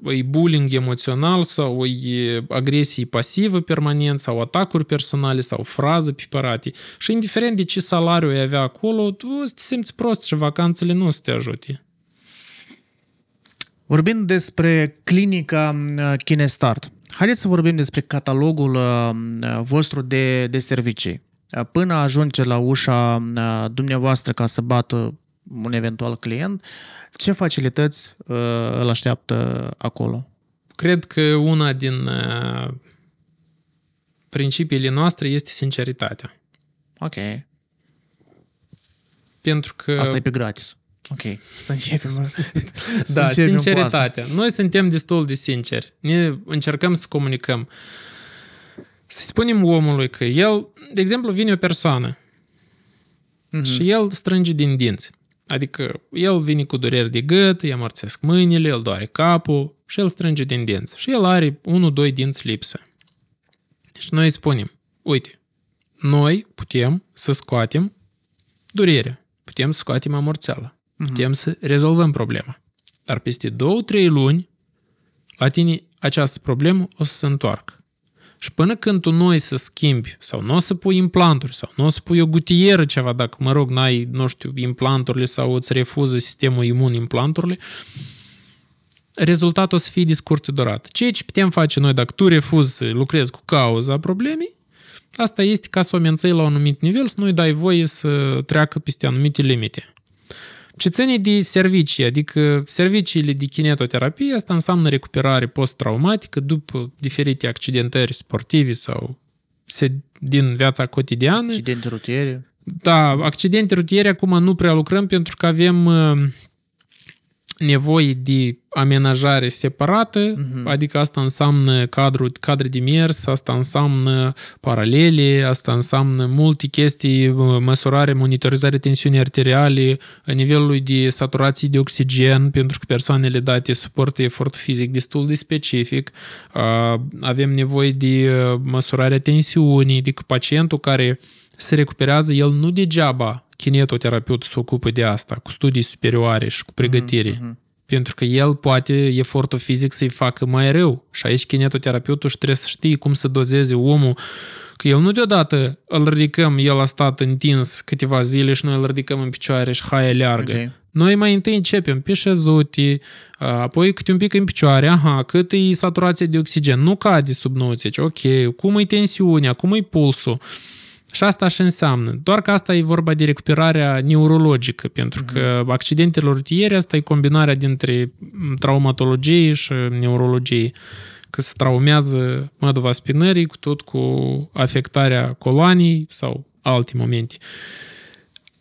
uh, e bullying emoțional sau e agresie pasivă permanent sau atacuri personale sau fraze piparate. Și indiferent de ce salariu ai avea acolo, tu o să te simți prost și vacanțele nu o să te ajute. Vorbind despre clinica uh, Kinestart, haideți să vorbim despre catalogul uh, vostru de, de servicii până ajunge la ușa uh, dumneavoastră ca să bată un eventual client, ce facilități uh, îl așteaptă acolo? Cred că una din uh, principiile noastre este sinceritatea. Ok. Pentru că... Asta e pe gratis. Ok, să începem. *laughs* da, sinceritatea. Noi suntem destul de sinceri. Ne încercăm să comunicăm. Uh, să spunem omului că el, de exemplu, vine o persoană mm-hmm. și el strânge din dinți. Adică el vine cu dureri de gât, îi amorțesc mâinile, el doare capul și el strânge din dinți. Și el are 1-2 dinți lipsă. Și deci noi spunem, uite, noi putem să scoatem durerea, putem să scoatem amorțeala, mm-hmm. putem să rezolvăm problema. Dar peste 2-3 luni, la tine această problemă o să se întoarcă. Și până când tu noi să schimbi, sau nu o să pui implanturi, sau nu o să pui o gutieră ceva, dacă, mă rog, n-ai, nu știu, implanturile sau îți refuză sistemul imun implanturile, rezultatul o să fie de dorat. Ceea ce putem face noi, dacă tu refuzi să lucrezi cu cauza problemei, asta este ca să o menții la un anumit nivel, să nu-i dai voie să treacă peste anumite limite. Ce ține de servicii, adică serviciile de kinetoterapie, asta înseamnă recuperare post-traumatică după diferite accidentări sportive sau se, din viața cotidiană. Accidente rutiere. Da, accidente rutiere acum nu prea lucrăm pentru că avem uh, nevoie de amenajare separată, uh-huh. Mhm. adică asta înseamnă cadru, cadre de mers, asta înseamnă paralele, asta înseamnă multe chestii, măsurare, monitorizare tensiunii arteriale, nivelului de saturație de oxigen, pentru că persoanele date suportă efort fizic destul de specific, avem nevoie de măsurarea tensiunii, adică pacientul care se recuperează, el nu degeaba kinetoterapeut se ocupe de asta, cu studii superioare și cu pregătire. Mm-hmm. Pentru că el poate efortul fizic să-i facă mai rău. Și aici kinetoterapeutul și trebuie să știe cum să dozeze omul. Că el nu deodată îl ridicăm, el a stat întins câteva zile și noi îl ridicăm în picioare și haia leargă. Okay. Noi mai întâi începem pe șezute, apoi câte un pic în picioare, aha, cât e saturația de oxigen, nu cade sub 90, ok, cum e tensiunea, cum e pulsul. Și asta și înseamnă. Doar că asta e vorba de recuperarea neurologică, pentru că mhm. accidentele rutiere, asta e combinarea dintre traumatologie și neurologie. Că se traumează măduva spinării, cu tot cu afectarea coloanei sau alte momente.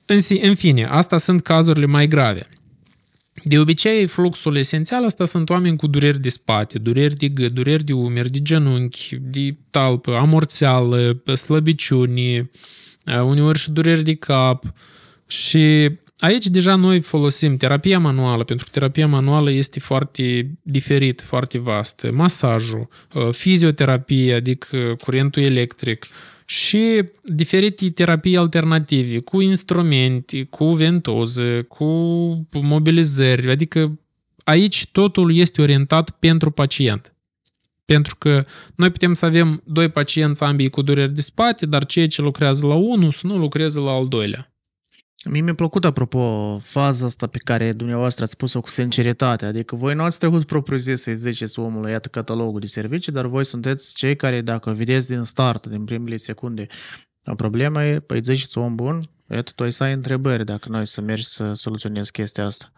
În, în fine, asta sunt cazurile mai grave. De obicei, fluxul esențial asta sunt oameni cu dureri de spate, dureri de gât, dureri de umeri, de genunchi, de talpă, amorțeală, slăbiciuni, eh, uneori și dureri de cap. Și aici deja noi folosim terapia manuală, pentru că terapia manuală este foarte diferit, foarte vastă. Masajul, eh, fizioterapie, adică curentul electric, și diferite terapii alternative, cu instrumente, cu ventoze, cu mobilizări, adică aici totul este orientat pentru pacient. Pentru că noi putem să avem doi pacienți ambii cu dureri de spate, dar cei ce lucrează la unul să nu lucreze la al doilea. Mie mi-a plăcut, apropo, faza asta pe care dumneavoastră ați spus-o cu sinceritate. Adică voi nu ați trecut propriu zis să-i ziceți omului, iată catalogul de servicii, dar voi sunteți cei care, dacă vedeți din start, din primele secunde, o problemă e, păi ziceți om bun, iată, tu ai să ai întrebări dacă noi să mergi să soluționezi chestia asta.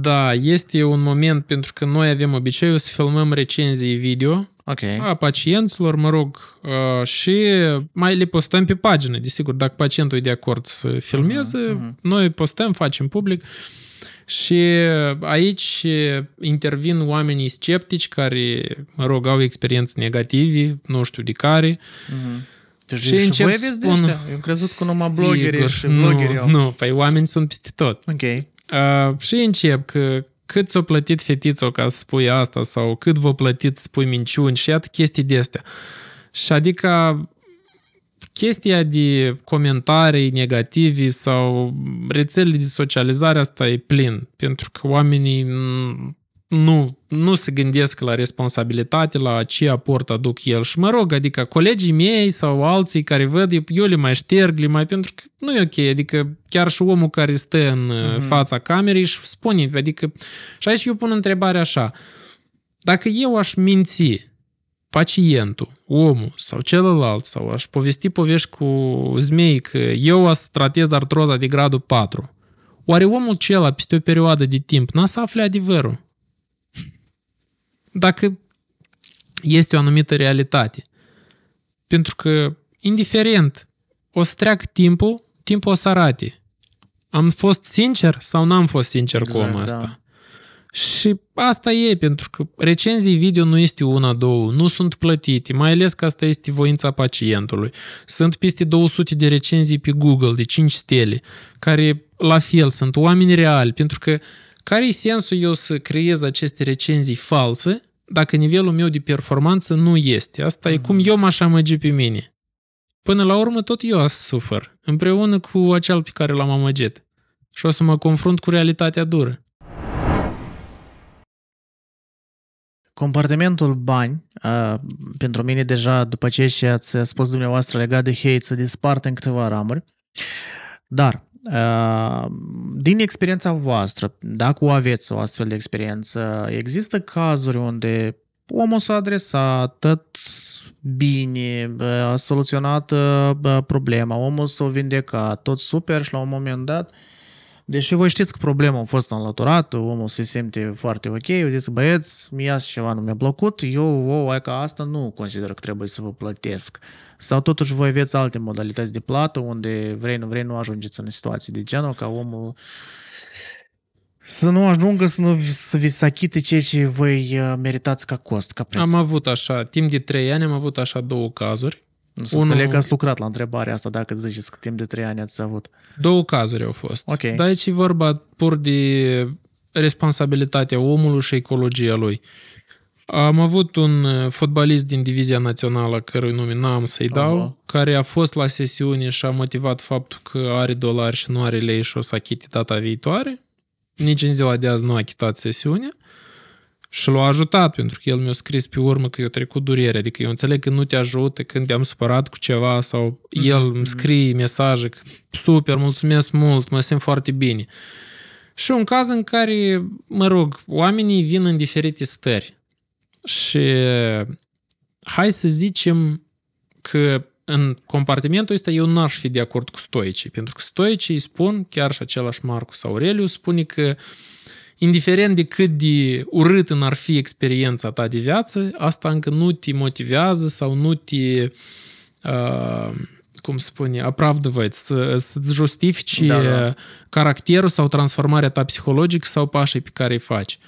Da, este un moment pentru că noi avem obiceiul să filmăm recenzii video okay. a pacienților, mă rog, uh, și mai le postăm pe pagină. Desigur, dacă pacientul e de acord să filmeze, uh-huh, uh-huh. noi postăm, facem public. Și aici intervin oamenii sceptici care, mă rog, au experiențe negative, nu știu de care. Uh-huh. Deci și încep voi aveți spun... Eu am crezut că numai blogerii și blogerii Nu, au. nu, păi oamenii sunt peste tot. Ok. Uh, și încep că cât ți-o plătit fetițo ca să spui asta sau cât vă plătit să spui minciuni și iată chestii de astea. Și adică chestia de comentarii negativi sau rețelele de socializare asta e plin, pentru că oamenii mm, nu, nu se gândesc la responsabilitate, la ce aport aduc el. Și mă rog, adică colegii mei sau alții care văd, eu le mai șterg, le mai, pentru că nu e ok, adică chiar și omul care stă în mm-hmm. fața camerei și spune, adică, și aici eu pun întrebarea așa, dacă eu aș minți pacientul, omul sau celălalt, sau aș povesti povești cu zmei că eu aș tratez artroza de gradul 4, oare omul cel peste o perioadă de timp n-a să afle adevărul? dacă este o anumită realitate. Pentru că, indiferent, o să treacă timpul, timpul o să arate. Am fost sincer sau n-am fost sincer exact, cu omul da. ăsta? Da. Și asta e, pentru că recenzii video nu este una, două, nu sunt plătite, mai ales că asta este voința pacientului. Sunt peste 200 de recenzii pe Google de 5 stele, care la fel sunt oameni reali, pentru că care i sensul eu să creez aceste recenzii false dacă nivelul meu de performanță nu este. Asta e mhm. cum eu m-aș amăgi pe mine. Până la urmă tot eu sufăr, împreună cu acel pe care l-am amăgit. Și o să mă confrunt cu realitatea dură. compartimentul bani, uh, pentru mine deja, după ce și ați spus dumneavoastră legat de hate, se disparte în câteva ramuri. Dar, Uh, din experiența voastră, dacă o aveți o astfel de experiență, există cazuri unde omul s-a adresat, tot bine, uh, a soluționat uh, problema, omul s-a vindecat, tot super și la un moment dat uh, Deși voi știți că problema a fost înlăturată, omul se simte foarte ok, eu zic băieți, mi-a ceva nu mi-a plăcut, eu, oh ca asta nu consider că trebuie să vă plătesc. Sau totuși voi aveți alte modalități de plată unde vrei, nu vrei, nu ajungeți în situații de genul ca omul să nu ajungă să, nu, să vi se achite ceea ce voi uh, meritați ca cost, ca preț. Am avut așa, timp de trei ani am avut așa două cazuri să Unu... că ați lucrat la întrebarea asta, dacă ziceți că timp de trei ani ați avut. Două cazuri au fost. Okay. Dar aici e vorba pur de responsabilitatea omului și ecologia lui. Am avut un uh, fotbalist din divizia națională, cărui nume n-am să-i dau, uh-huh. care a fost la sesiune și a motivat faptul că are dolari și nu are lei și o să achite data viitoare. Nici în ziua de azi nu a achitat sesiunea. Și l-a ajutat, pentru că el mi-a scris pe urmă că eu trecut durere, adică eu înțeleg că nu te ajută când te-am supărat cu ceva sau mhm. el îmi scrie mesaje că super, mulțumesc mult, mă simt foarte bine. Și un caz în care, mă rog, oamenii vin în diferite stări. Și hai să zicem că în compartimentul ăsta eu n-aș fi de acord cu stoicii, pentru că stoicii spun, chiar și același Marcus Aurelius spune că uh, indiferent de cât de urât în ar fi experiența ta de viață, asta încă nu te motivează sau nu te, uh, cum spune, оправдывает, să, să-ți justifici da, da. Uh, caracterul sau transformarea ta psihologică sau pașii pe care îi faci.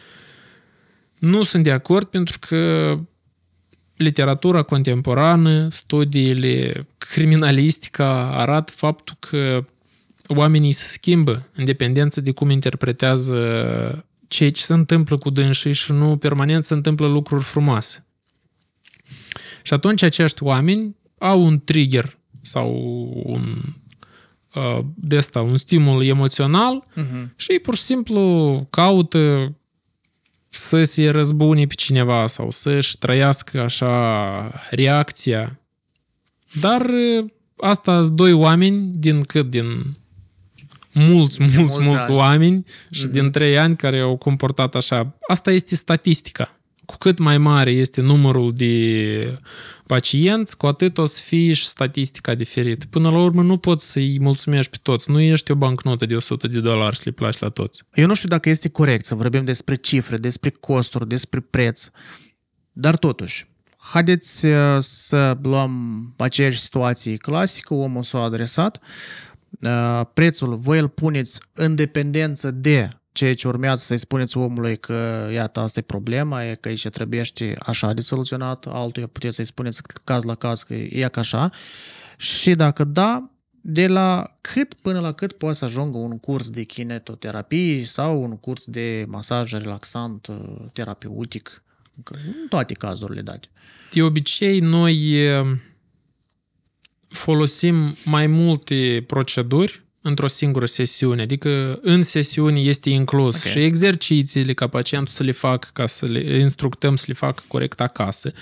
Nu sunt de acord pentru că literatura contemporană, studiile, criminalistica arată faptul că oamenii se schimbă în dependență de cum interpretează ceea ce se întâmplă cu dânsii și nu permanent se întâmplă lucruri frumoase. Și atunci acești oameni au un trigger sau un uh, de asta, un stimul emoțional uh-huh. și ei pur și simplu caută să se răzbune pe cineva sau să-și trăiască așa reacția. Dar uh, asta sunt doi oameni din cât? Din mulți, mulți, mulți, mulți oameni mm-hmm. și mhm. din trei ani care au comportat așa. Asta este statistica. Cu cât mai mare este numărul de pacienți, cu atât o să fie și statistica diferită. Până la urmă nu poți să-i mulțumești pe toți. Nu ești o bancnotă de 100 de dolari să le placi la toți. Eu nu știu dacă este corect să vorbim despre cifre, despre costuri, despre preț, dar totuși, Haideți uh, să luăm aceeași situație clasică, omul s-a adresat, Uh, prețul voi îl puneți în dependență de ceea ce urmează să-i spuneți omului că iată asta e problema, e că și trebuiește așa de soluționat, altuia puteți să-i spuneți caz la caz că e ca așa și dacă da, de la cât până la cât poate să ajungă un curs de kinetoterapie sau un curs de masaj relaxant uh, terapeutic, în toate cazurile date. De obicei, noi uh, folosim mai multe proceduri într-o singură sesiune, adică în sesiune este inclus okay. și exercițiile ca pacientul să le facă, ca să le instructăm să le facă corect acasă.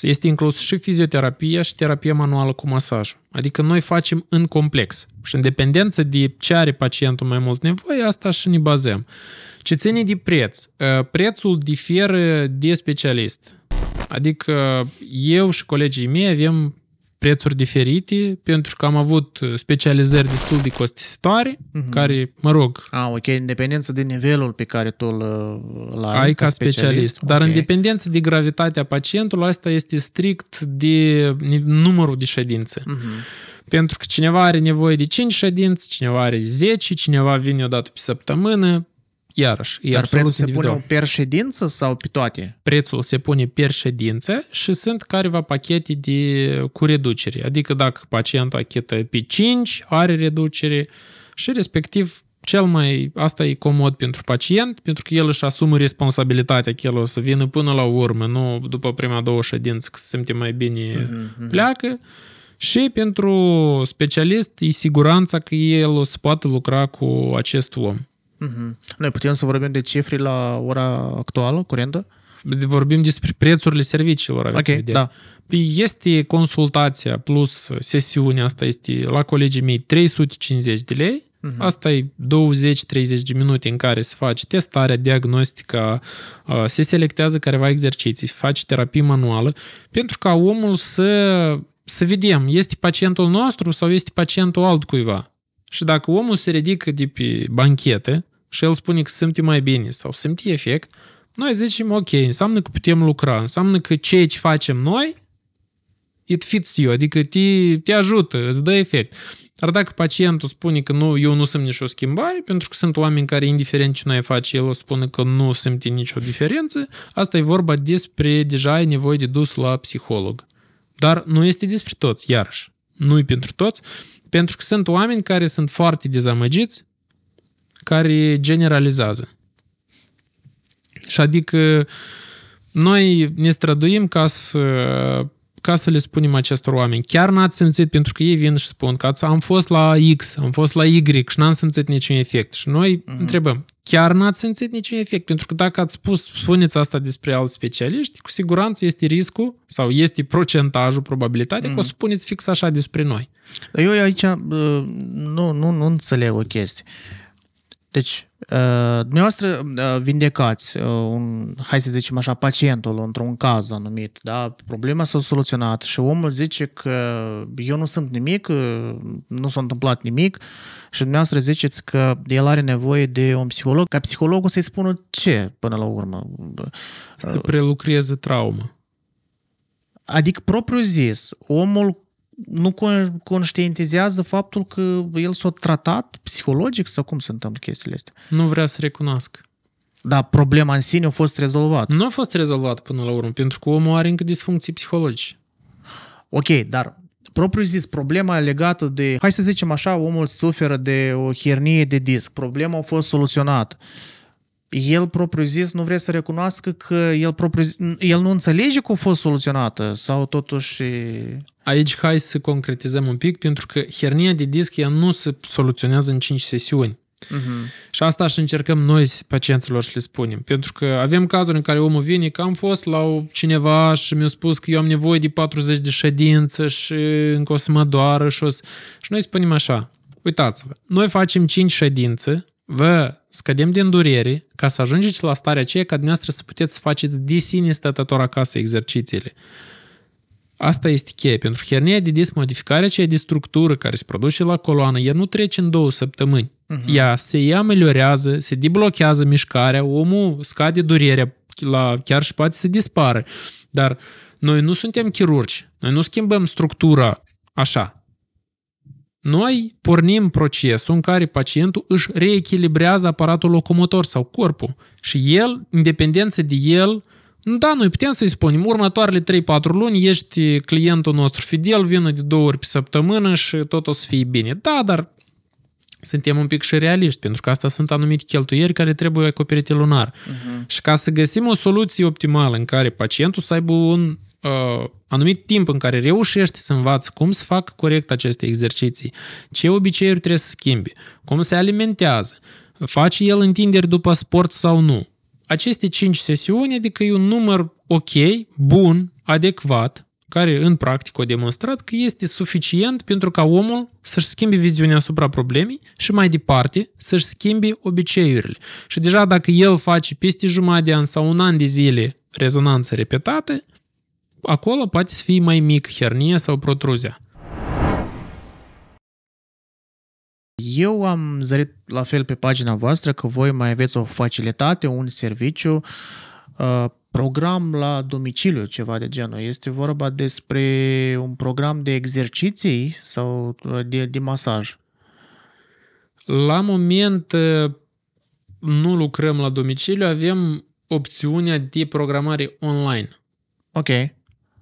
Este inclus și fizioterapia și terapia manuală cu masaj. Adică noi facem în complex și în dependență de ce are pacientul mai mult nevoie, asta și ne bazăm. Ce ține de preț? Uh, prețul diferă de specialist. Adică uh, eu și colegii mei avem prețuri diferite, pentru că am avut uh, specializări destul de costisitoare, uh-huh. care, mă rog... A, ah, ok, în dependență de nivelul pe care tu uh, îl ai, ai ca specialist. specialist okay. Dar în dependență de gravitatea pacientului, asta este strict de numărul de ședințe. Uh-huh. Pentru că cineva are nevoie de 5 ședințe, cineva are 10, cineva vine o dată pe săptămână, Iarăși, e Dar prețul individual. se pune per ședință sau pe toate? Prețul se pune per ședință și sunt careva pachete de, cu reducere. Adică dacă pacientul achită pe 5, are reducere și respectiv cel mai, asta e comod pentru pacient, pentru că el își asumă responsabilitatea că el o să vină până la urmă, nu după prima două ședințe că se simte mai bine mm-hmm. pleacă. Și pentru specialist e siguranța că el o să poată lucra cu acest om. Mm-hmm. Noi putem să vorbim de cifre la ora actuală, curentă? Vorbim despre prețurile serviciilor, aveți okay, Da. Păi este consultația plus sesiunea asta este la colegii mei 350 de lei, Uh-huh. Asta e 20-30 de minute în care se face testarea, diagnostica, se selectează careva exerciții, se face terapie manuală, pentru ca omul să, să vedem, este pacientul nostru sau este pacientul altcuiva. Și dacă omul se ridică de pe banchete și el spune că simte mai bine sau simte efect, noi zicem, ok, înseamnă că putem lucra, înseamnă că ceea ce facem noi, it fits you, adică te, te ajută, îți dă efect. Dar dacă pacientul spune că nu, eu nu simt nicio schimbare, pentru că sunt oameni care, indiferent ce noi face, el o spune că nu simte nicio diferență, asta e vorba despre deja ai nevoie de dus la psiholog. Dar nu este despre toți, iarăși. Nu e pentru toți, pentru că sunt oameni care sunt foarte dezamăgiți care generalizează. Și adică noi ne străduim ca să, ca să le spunem acestor oameni. Chiar n-ați simțit, pentru că ei vin și spun că am fost la X, am fost la Y și n-am simțit niciun efect. Și noi mm-hmm. întrebăm, chiar n-ați simțit niciun efect? Pentru că dacă ați spus, spuneți asta despre alți specialiști, cu siguranță este riscul sau este procentajul, probabilitatea mm-hmm. că o mhm. spuneți fix așa despre noi. Eu aici nu, nu, nu înțeleg o chestie. Deci, uh, dumneavoastră uh, vindecați, uh, un, hai să zicem așa, pacientul într-un caz anumit, da? Problema s-a soluționat și omul zice că eu nu sunt nimic, uh, nu s-a întâmplat nimic și dumneavoastră ziceți că el are nevoie de un psiholog, ca psihologul să-i spună ce până la urmă? Să prelucrieze trauma. Adică, propriu zis, omul nu conștientizează faptul că el s-a tratat psihologic sau cum se întâmplă chestiile astea. Nu vrea să recunoască. Da, problema în sine a fost rezolvată. Nu a fost rezolvată până la urmă, pentru că omul are încă disfuncții psihologice. Ok, dar propriu zis, problema legată de, hai să zicem așa, omul suferă de o hernie de disc, problema a fost soluționată el propriu zis nu vrea să recunoască că el, propriu el nu înțelege cum a fost soluționată sau totuși... Aici hai să concretizăm un pic, pentru că hernia de disc ea nu se soluționează în 5 sesiuni. Uh-huh. Și asta și încercăm noi pacienților să le spunem. Pentru că avem cazuri în care omul vine că am fost la cineva și mi-a spus că eu am nevoie de 40 de ședințe și încă o să mă doară și o să... Și noi spunem așa, uitați-vă, noi facem 5 ședințe, vă scădem din durere ca să ajungeți la starea aceea ca dumneavoastră să puteți să faceți de sine stătător acasă exercițiile. Asta este cheia. Pentru hernia de disc, modificarea aceea de structură care se produce la coloană, ea nu trece în două săptămâni. Uh-huh. Ea se ameliorează, se deblochează mișcarea, omul scade durerea, la, chiar și poate să dispară. Dar noi nu suntem chirurgi, noi nu schimbăm structura așa. Noi pornim procesul în care pacientul își reechilibrează aparatul locomotor sau corpul și el, în de el, da, noi putem să-i spunem, următoarele 3-4 luni ești clientul nostru fidel, vină de două ori pe săptămână și tot o să fie bine. Da, dar suntem un pic și realiști, pentru că asta sunt anumite cheltuieri care trebuie acoperite lunar. Uh-huh. Și ca să găsim o soluție optimală în care pacientul să aibă un uh, anumit timp în care reușești să învați cum să fac corect aceste exerciții, ce obiceiuri trebuie să schimbi, cum se alimentează, face el întinderi după sport sau nu. Aceste 5 sesiuni, adică e un număr ok, bun, adecvat, care în practică a demonstrat că este suficient pentru ca omul să-și schimbe viziunea asupra problemei și mai departe să-și schimbe obiceiurile. Și deja dacă el face peste jumătate de an sau un an de zile rezonanță repetată, acolo poate să fie mai mic hernie sau protruzia. Eu am zărit la fel pe pagina voastră că voi mai aveți o facilitate, un serviciu, uh, program la domiciliu, ceva de genul. Este vorba despre un program de exerciții sau uh, de, de masaj? La moment uh, nu lucrăm la domiciliu, avem opțiunea de programare online. Ok.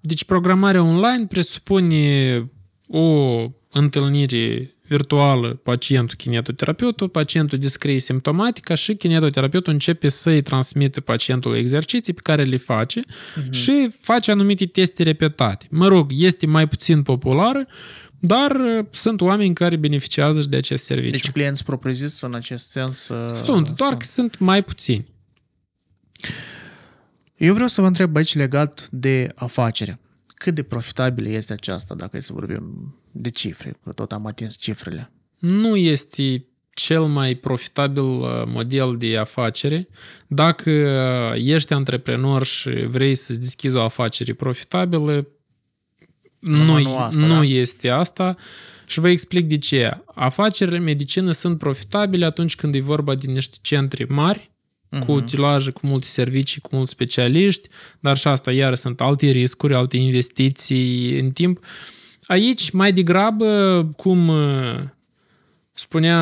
Deci programarea online presupune o întâlnire virtuală pacientul kinetoterapeutul, pacientul descrie simptomatica și kinetoterapeutul începe să-i transmită pacientului exerciții pe care le face uh-huh. și face anumite teste repetate. Mă rog, este mai puțin populară, dar uh, sunt oameni care beneficiază și de acest serviciu. Deci clienți propriu-zis în acest sens? Uh, nu, doar că sunt mai puțini. Eu vreau să vă întreb aici legat de afacere. Cât de profitabilă este aceasta, dacă e să vorbim de cifre, că tot am atins cifrele? Nu este cel mai profitabil uh, model de afacere. Dacă uh, ești antreprenor și vrei să deschizi o afacere profitabilă, Cam nu, asta, nu da? este asta. Și vă explic de ce. Afacerile medicină sunt profitabile atunci când e vorba de niște centri mari, uh-huh. cu utilaje, cu mulți servicii, cu mulți specialiști, dar și asta iar sunt alte riscuri, alte investiții în timp. Aici, mai degrabă, cum uh, spunea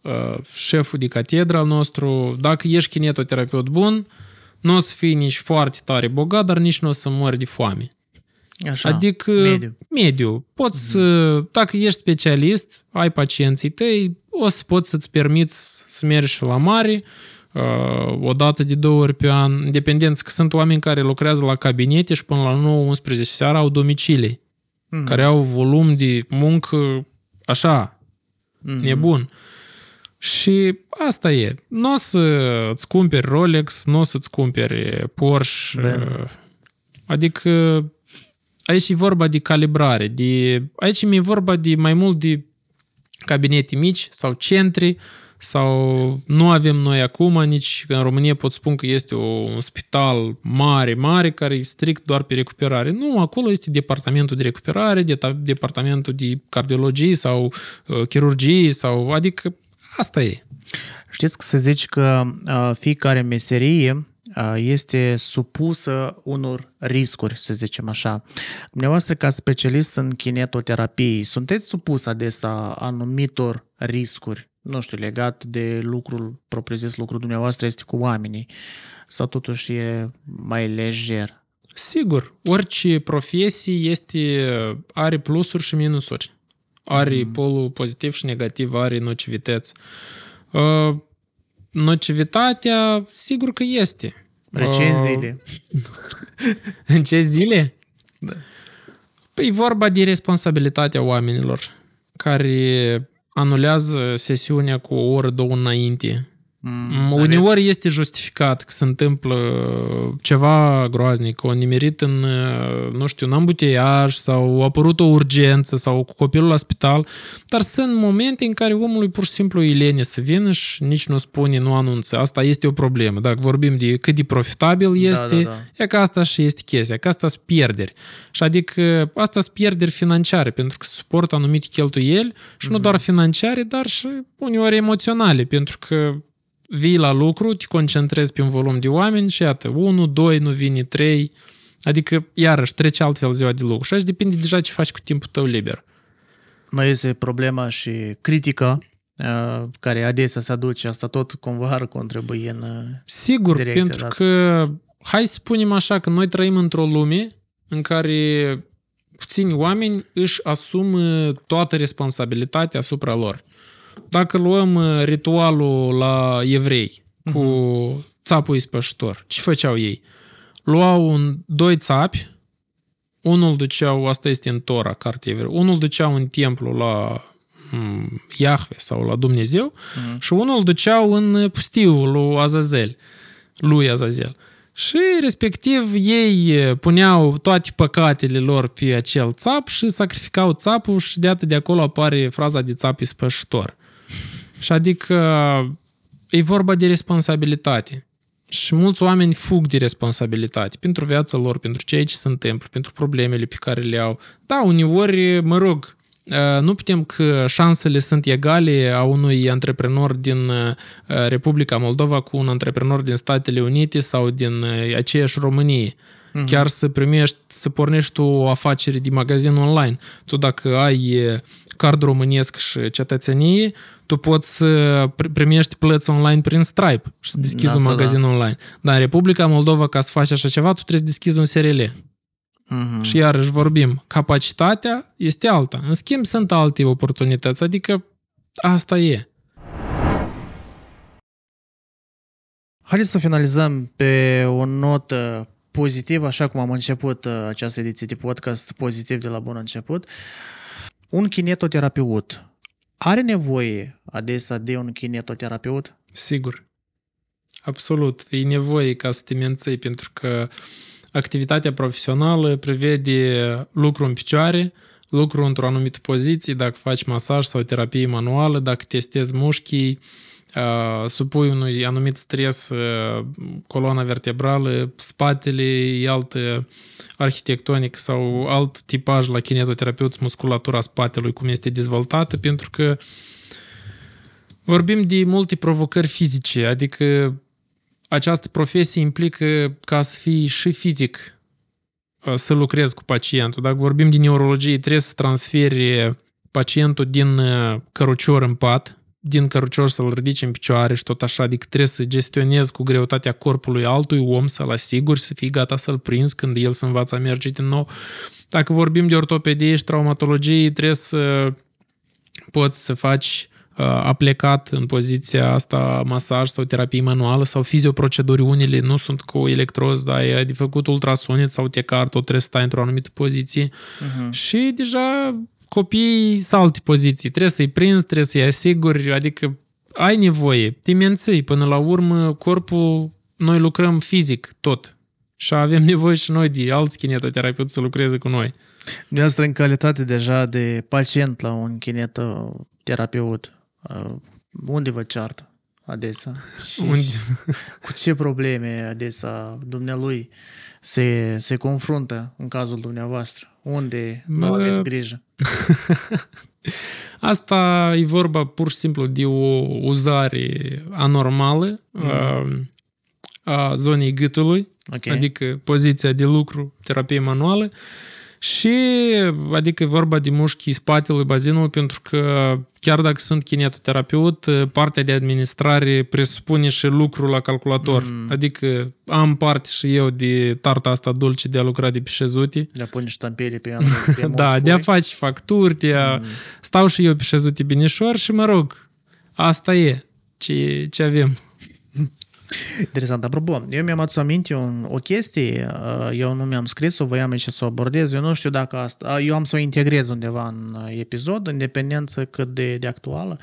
uh, șeful de catedră al nostru, dacă ești kinetoterapeut bun, nu o să fii nici foarte tare bogat, dar nici nu o să mori de foame. Așa, adică mediu. mediu. Poți mm-hmm. să, mhm. dacă ești specialist, ai pacienții tăi, o să poți să-ți permiți să mergi și la mare, uh, o dată de două ori pe an, în că sunt oameni care lucrează la cabinete și până la 9-11 seara au domicilii, mm-hmm. care au volum de muncă așa, mm-hmm. nebun. Și asta e. Nu o să-ți cumperi Rolex, nu o să-ți cumperi Porsche. Ben. Uh, adică aici e vorba de calibrare. De, aici mi-e vorba de mai mult de cabinete mici sau centri, sau nu avem noi acum nici, în România pot spun că este o, un spital mare, mare, care e strict doar pe recuperare. Nu, acolo este departamentul de recuperare, de, departamentul de cardiologie sau uh, chirurgie, sau, adică asta e. Știți că se zice că uh, fiecare meserie Uh, este supusă unor riscuri, să zicem așa. Dumneavoastră, ca specialist în kinetoterapie, sunteți supus adesea anumitor riscuri, nu știu, legat de lucrul, propriu-zis, lucrul dumneavoastră este cu oamenii, sau totuși e mai lejer? Sigur, orice profesie este, are plusuri și minusuri. Are mm. polul pozitiv și negativ, are nocivități. Uh, nocivitatea, sigur că este. În ce zile? în ce zile? Da. Păi vorba de responsabilitatea oamenilor care anulează sesiunea cu o oră, două înainte Mm, uneori este justificat că se întâmplă ceva groaznic, o nimerit în, nu știu, în ambuteiaj sau a apărut o urgență sau cu copilul la spital, dar sunt momente în care omului pur și simplu e lene să vină și nici nu spune, nu anunță. Asta este o problemă. Dacă vorbim de cât de profitabil da, este, da, da, da. e că asta și este chestia, că asta sunt pierderi. Și adică asta sunt pierderi financiare, pentru că suportă anumite cheltuieli și mm-hmm. nu mhm. doar financiare, dar și uneori emoționale, pentru că vii la lucru, te concentrezi pe un volum de oameni și iată, 1, 2, nu vine 3, adică iarăși trece altfel ziua de lucru și așa depinde deja ce faci cu timpul tău liber. Mai este problema și critică uh, care adesea se aduce, asta tot cumva contribuie în uh, Sigur, pentru dar... că hai să spunem așa că noi trăim într-o lume în care puțini oameni își asumă toată responsabilitatea asupra lor. Uh, dacă luăm uh, ritualul la evrei cu uh-huh. țapul ispășitor, ce făceau ei? Luau un, doi țapi, unul duceau, asta este în Tora, carte evrei, unul duceau în templu la hmm, Iahve sau la Dumnezeu uh-huh. și unul duceau în pustiu lui Azazel, lui Azazel. Și respectiv ei uh, puneau toate păcatele lor pe acel țap și sacrificau țapul și de atât de acolo apare fraza de țap ispășitor. Și adică e vorba de responsabilitate. Și mulți oameni fug de responsabilitate pentru viața lor, pentru ceea ce se întâmplă, pentru problemele pe care le au. Da, uneori, mă rog, uh, nu putem că șansele sunt egale a unui antreprenor din uh, Republica Moldova cu un antreprenor din Statele Unite sau din uh, aceeași Românie. Mm-hmm. Chiar să primești, să pornești o afacere de magazin online. Tu dacă ai card românesc și cetățenie, tu poți să primești plăți online prin Stripe și să deschizi da, un da, magazin da. online. Dar în Republica Moldova, ca să faci așa ceva, tu trebuie să deschizi un SRL. Mm-hmm. Și iarăși vorbim, capacitatea este alta. În schimb, sunt alte oportunități, adică asta e. Haideți să finalizăm pe o notă pozitiv, așa cum am început uh, această ediție de podcast, pozitiv de la bun început. Un kinetoterapeut are nevoie adesea de un kinetoterapeut? Sigur. Absolut. E nevoie ca să te menții, pentru că activitatea profesională prevede lucru în picioare, lucru într-o anumită poziție, dacă faci masaj sau terapie manuală, dacă testezi mușchii, supui unui anumit stres coloana vertebrală, spatele e altă arhitectonic sau alt tipaj la kinezoterapeut, musculatura spatelui, cum este dezvoltată, pentru că vorbim de multe provocări fizice, adică această profesie implică ca să fii și fizic să lucrezi cu pacientul. Dacă vorbim de neurologie, trebuie să transferi pacientul din uh, cărucior în pat, din cărucior să-l ridici în picioare și tot așa, adică trebuie să gestionezi cu greutatea corpului altui om, să-l asiguri, să fii gata să-l prinzi când el se învață a merge din nou. Dacă vorbim de ortopedie și traumatologie, trebuie să poți să faci uh, a plecat în poziția asta masaj sau terapie manuală sau fizioproceduri unele nu sunt cu electroz, dar ai de făcut ultrasonet sau tecar, tot trebuie să stai într-o anumită poziție uh-huh. și deja copiii sau alte poziții. Trebuie să-i prinzi, trebuie să-i asiguri, adică ai nevoie, te menții. Până la urmă, corpul, noi lucrăm fizic tot. Și avem nevoie și noi de alți kinetoterapeuti să lucreze cu noi. Dumneavoastră, în calitate deja de pacient la un kinetoterapeut, uh, unde vă ceartă adesea? Și unde? cu ce probleme adesea dumnealui se, se confruntă în cazul dumneavoastră? Unde? Nu aveți grijă. *laughs* Asta e vorba pur și simplu de o uzare anormală mm. a zonei gâtului, okay. adică poziția de lucru, terapie manuală, uh, și, adică e vorba de mușchii spatelui, bazinului, pentru că chiar dacă sunt kinetoterapeut, partea de administrare presupune și lucru la calculator. Mm. Adică am parte și eu de tarta asta dulce de a lucra de pe șezute. De a pune ștampele pe, an, pe *laughs* Da, de a face facturi, de a... Mm. Stau și eu pe șezute binișor și mă rog, asta e ce, ce avem. Interesant. Apropo, eu mi-am adus aminte un, o chestie, uh, eu nu mi-am scris-o, voiam aici să o abordez, eu nu știu dacă asta, uh, eu am să o integrez undeva în uh, episod, în dependență cât de, de actuală.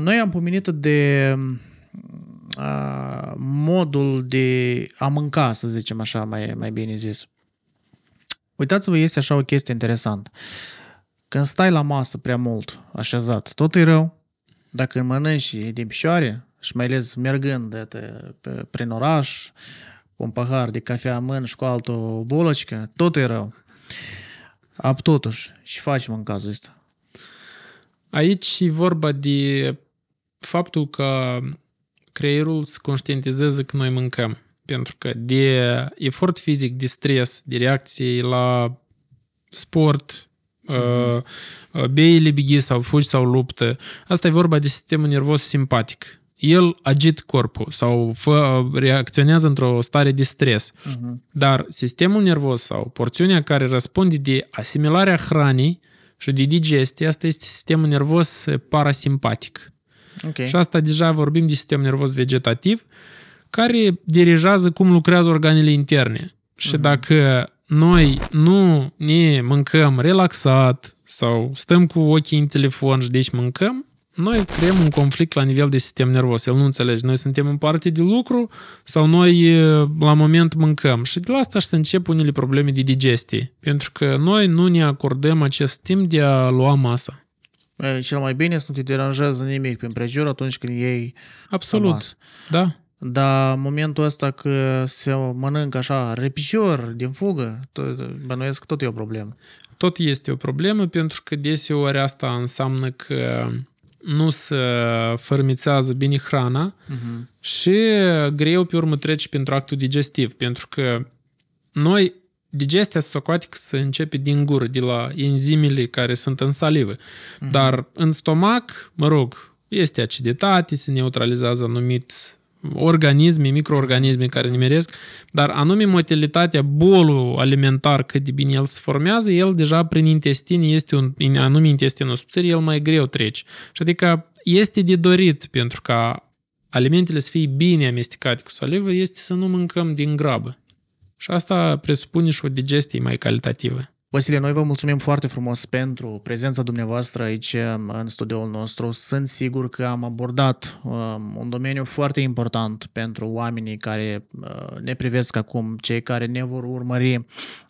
Noi am pomenit de modul de a mânca, să zicem așa, mai, mai bine zis. Uitați-vă, este așa o chestie interesantă. Când stai la masă prea mult, așezat, tot e rău. Dacă mănânci de picioare, și mai ales mergând pe, prin oraș, cu un pahar de cafea în mână și cu altă bolăcică, tot e rău. Ab totuși, și facem în cazul ăsta? Aici e vorba de faptul că creierul se conștientizează că noi mâncăm. Pentru că de efort fizic, de stres, de reacții la sport, mm-hmm. bei libighii sau fugi sau luptă, asta e vorba de sistemul nervos simpatic el agit corpul sau fă, reacționează într-o stare de stres. Uh-huh. Dar sistemul nervos sau porțiunea care răspunde de asimilarea hranii și de digestie, asta este sistemul nervos parasimpatic. Okay. Și asta deja vorbim de sistem nervos vegetativ, care dirigează cum lucrează organele interne. Și uh-huh. dacă noi nu ne mâncăm relaxat sau stăm cu ochii în telefon și deci mâncăm, noi creăm un conflict la nivel de sistem nervos. El nu înțelege. Noi suntem în parte de lucru sau noi la moment mâncăm. Și de la asta și încep unele probleme de digestie. Pentru că noi nu ne acordăm acest timp de a lua masa. Cel mai bine să nu te deranjează nimic pe prejur atunci când ei Absolut, masă. da. Dar momentul ăsta că se mănâncă așa repicior, din fugă, tot, bănuiesc că tot e o problemă. Tot este o problemă pentru că deseori asta înseamnă că nu se fărmițează bine hrana uh-huh. și greu pe urmă trece pentru actul digestiv, pentru că noi digestia socoatică se începe din gură, de la enzimele care sunt în salivă. Uh-huh. Dar în stomac, mă rog, este aciditate, se neutralizează anumiți organisme, microorganisme care nimeresc, dar anume motilitatea, bolul alimentar, cât de bine el se formează, el deja prin intestin este un, anume intestinul subțire, el mai greu trece. Și adică este de dorit pentru ca alimentele să fie bine amestecate cu salivă, este să nu mâncăm din grabă. Și asta presupune și o digestie mai calitativă. Vasile, noi vă mulțumim foarte frumos pentru prezența dumneavoastră aici um, în studioul nostru. Sunt sigur că am abordat um, un domeniu foarte important pentru oamenii care uh, ne privesc acum, cei care ne vor urmări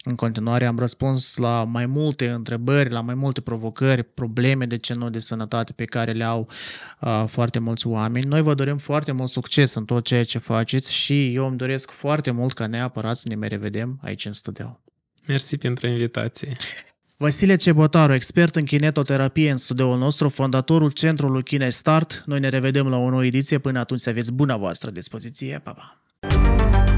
în continuare. Am răspuns la mai multe întrebări, la mai multe provocări, probleme, de ce nu, de sănătate pe care le au uh, foarte mulți oameni. Noi vă dorim foarte mult succes în tot ceea ce faceți și eu îmi doresc foarte mult ca neapărat să ne mai revedem aici în studio. Mersi pentru invitație. Vasile Cebotaru, expert în kinetoterapie în studioul nostru, fondatorul centrului Kinestart. Noi ne revedem la o nouă ediție. Până atunci aveți bună voastră dispoziție. Pa, pa!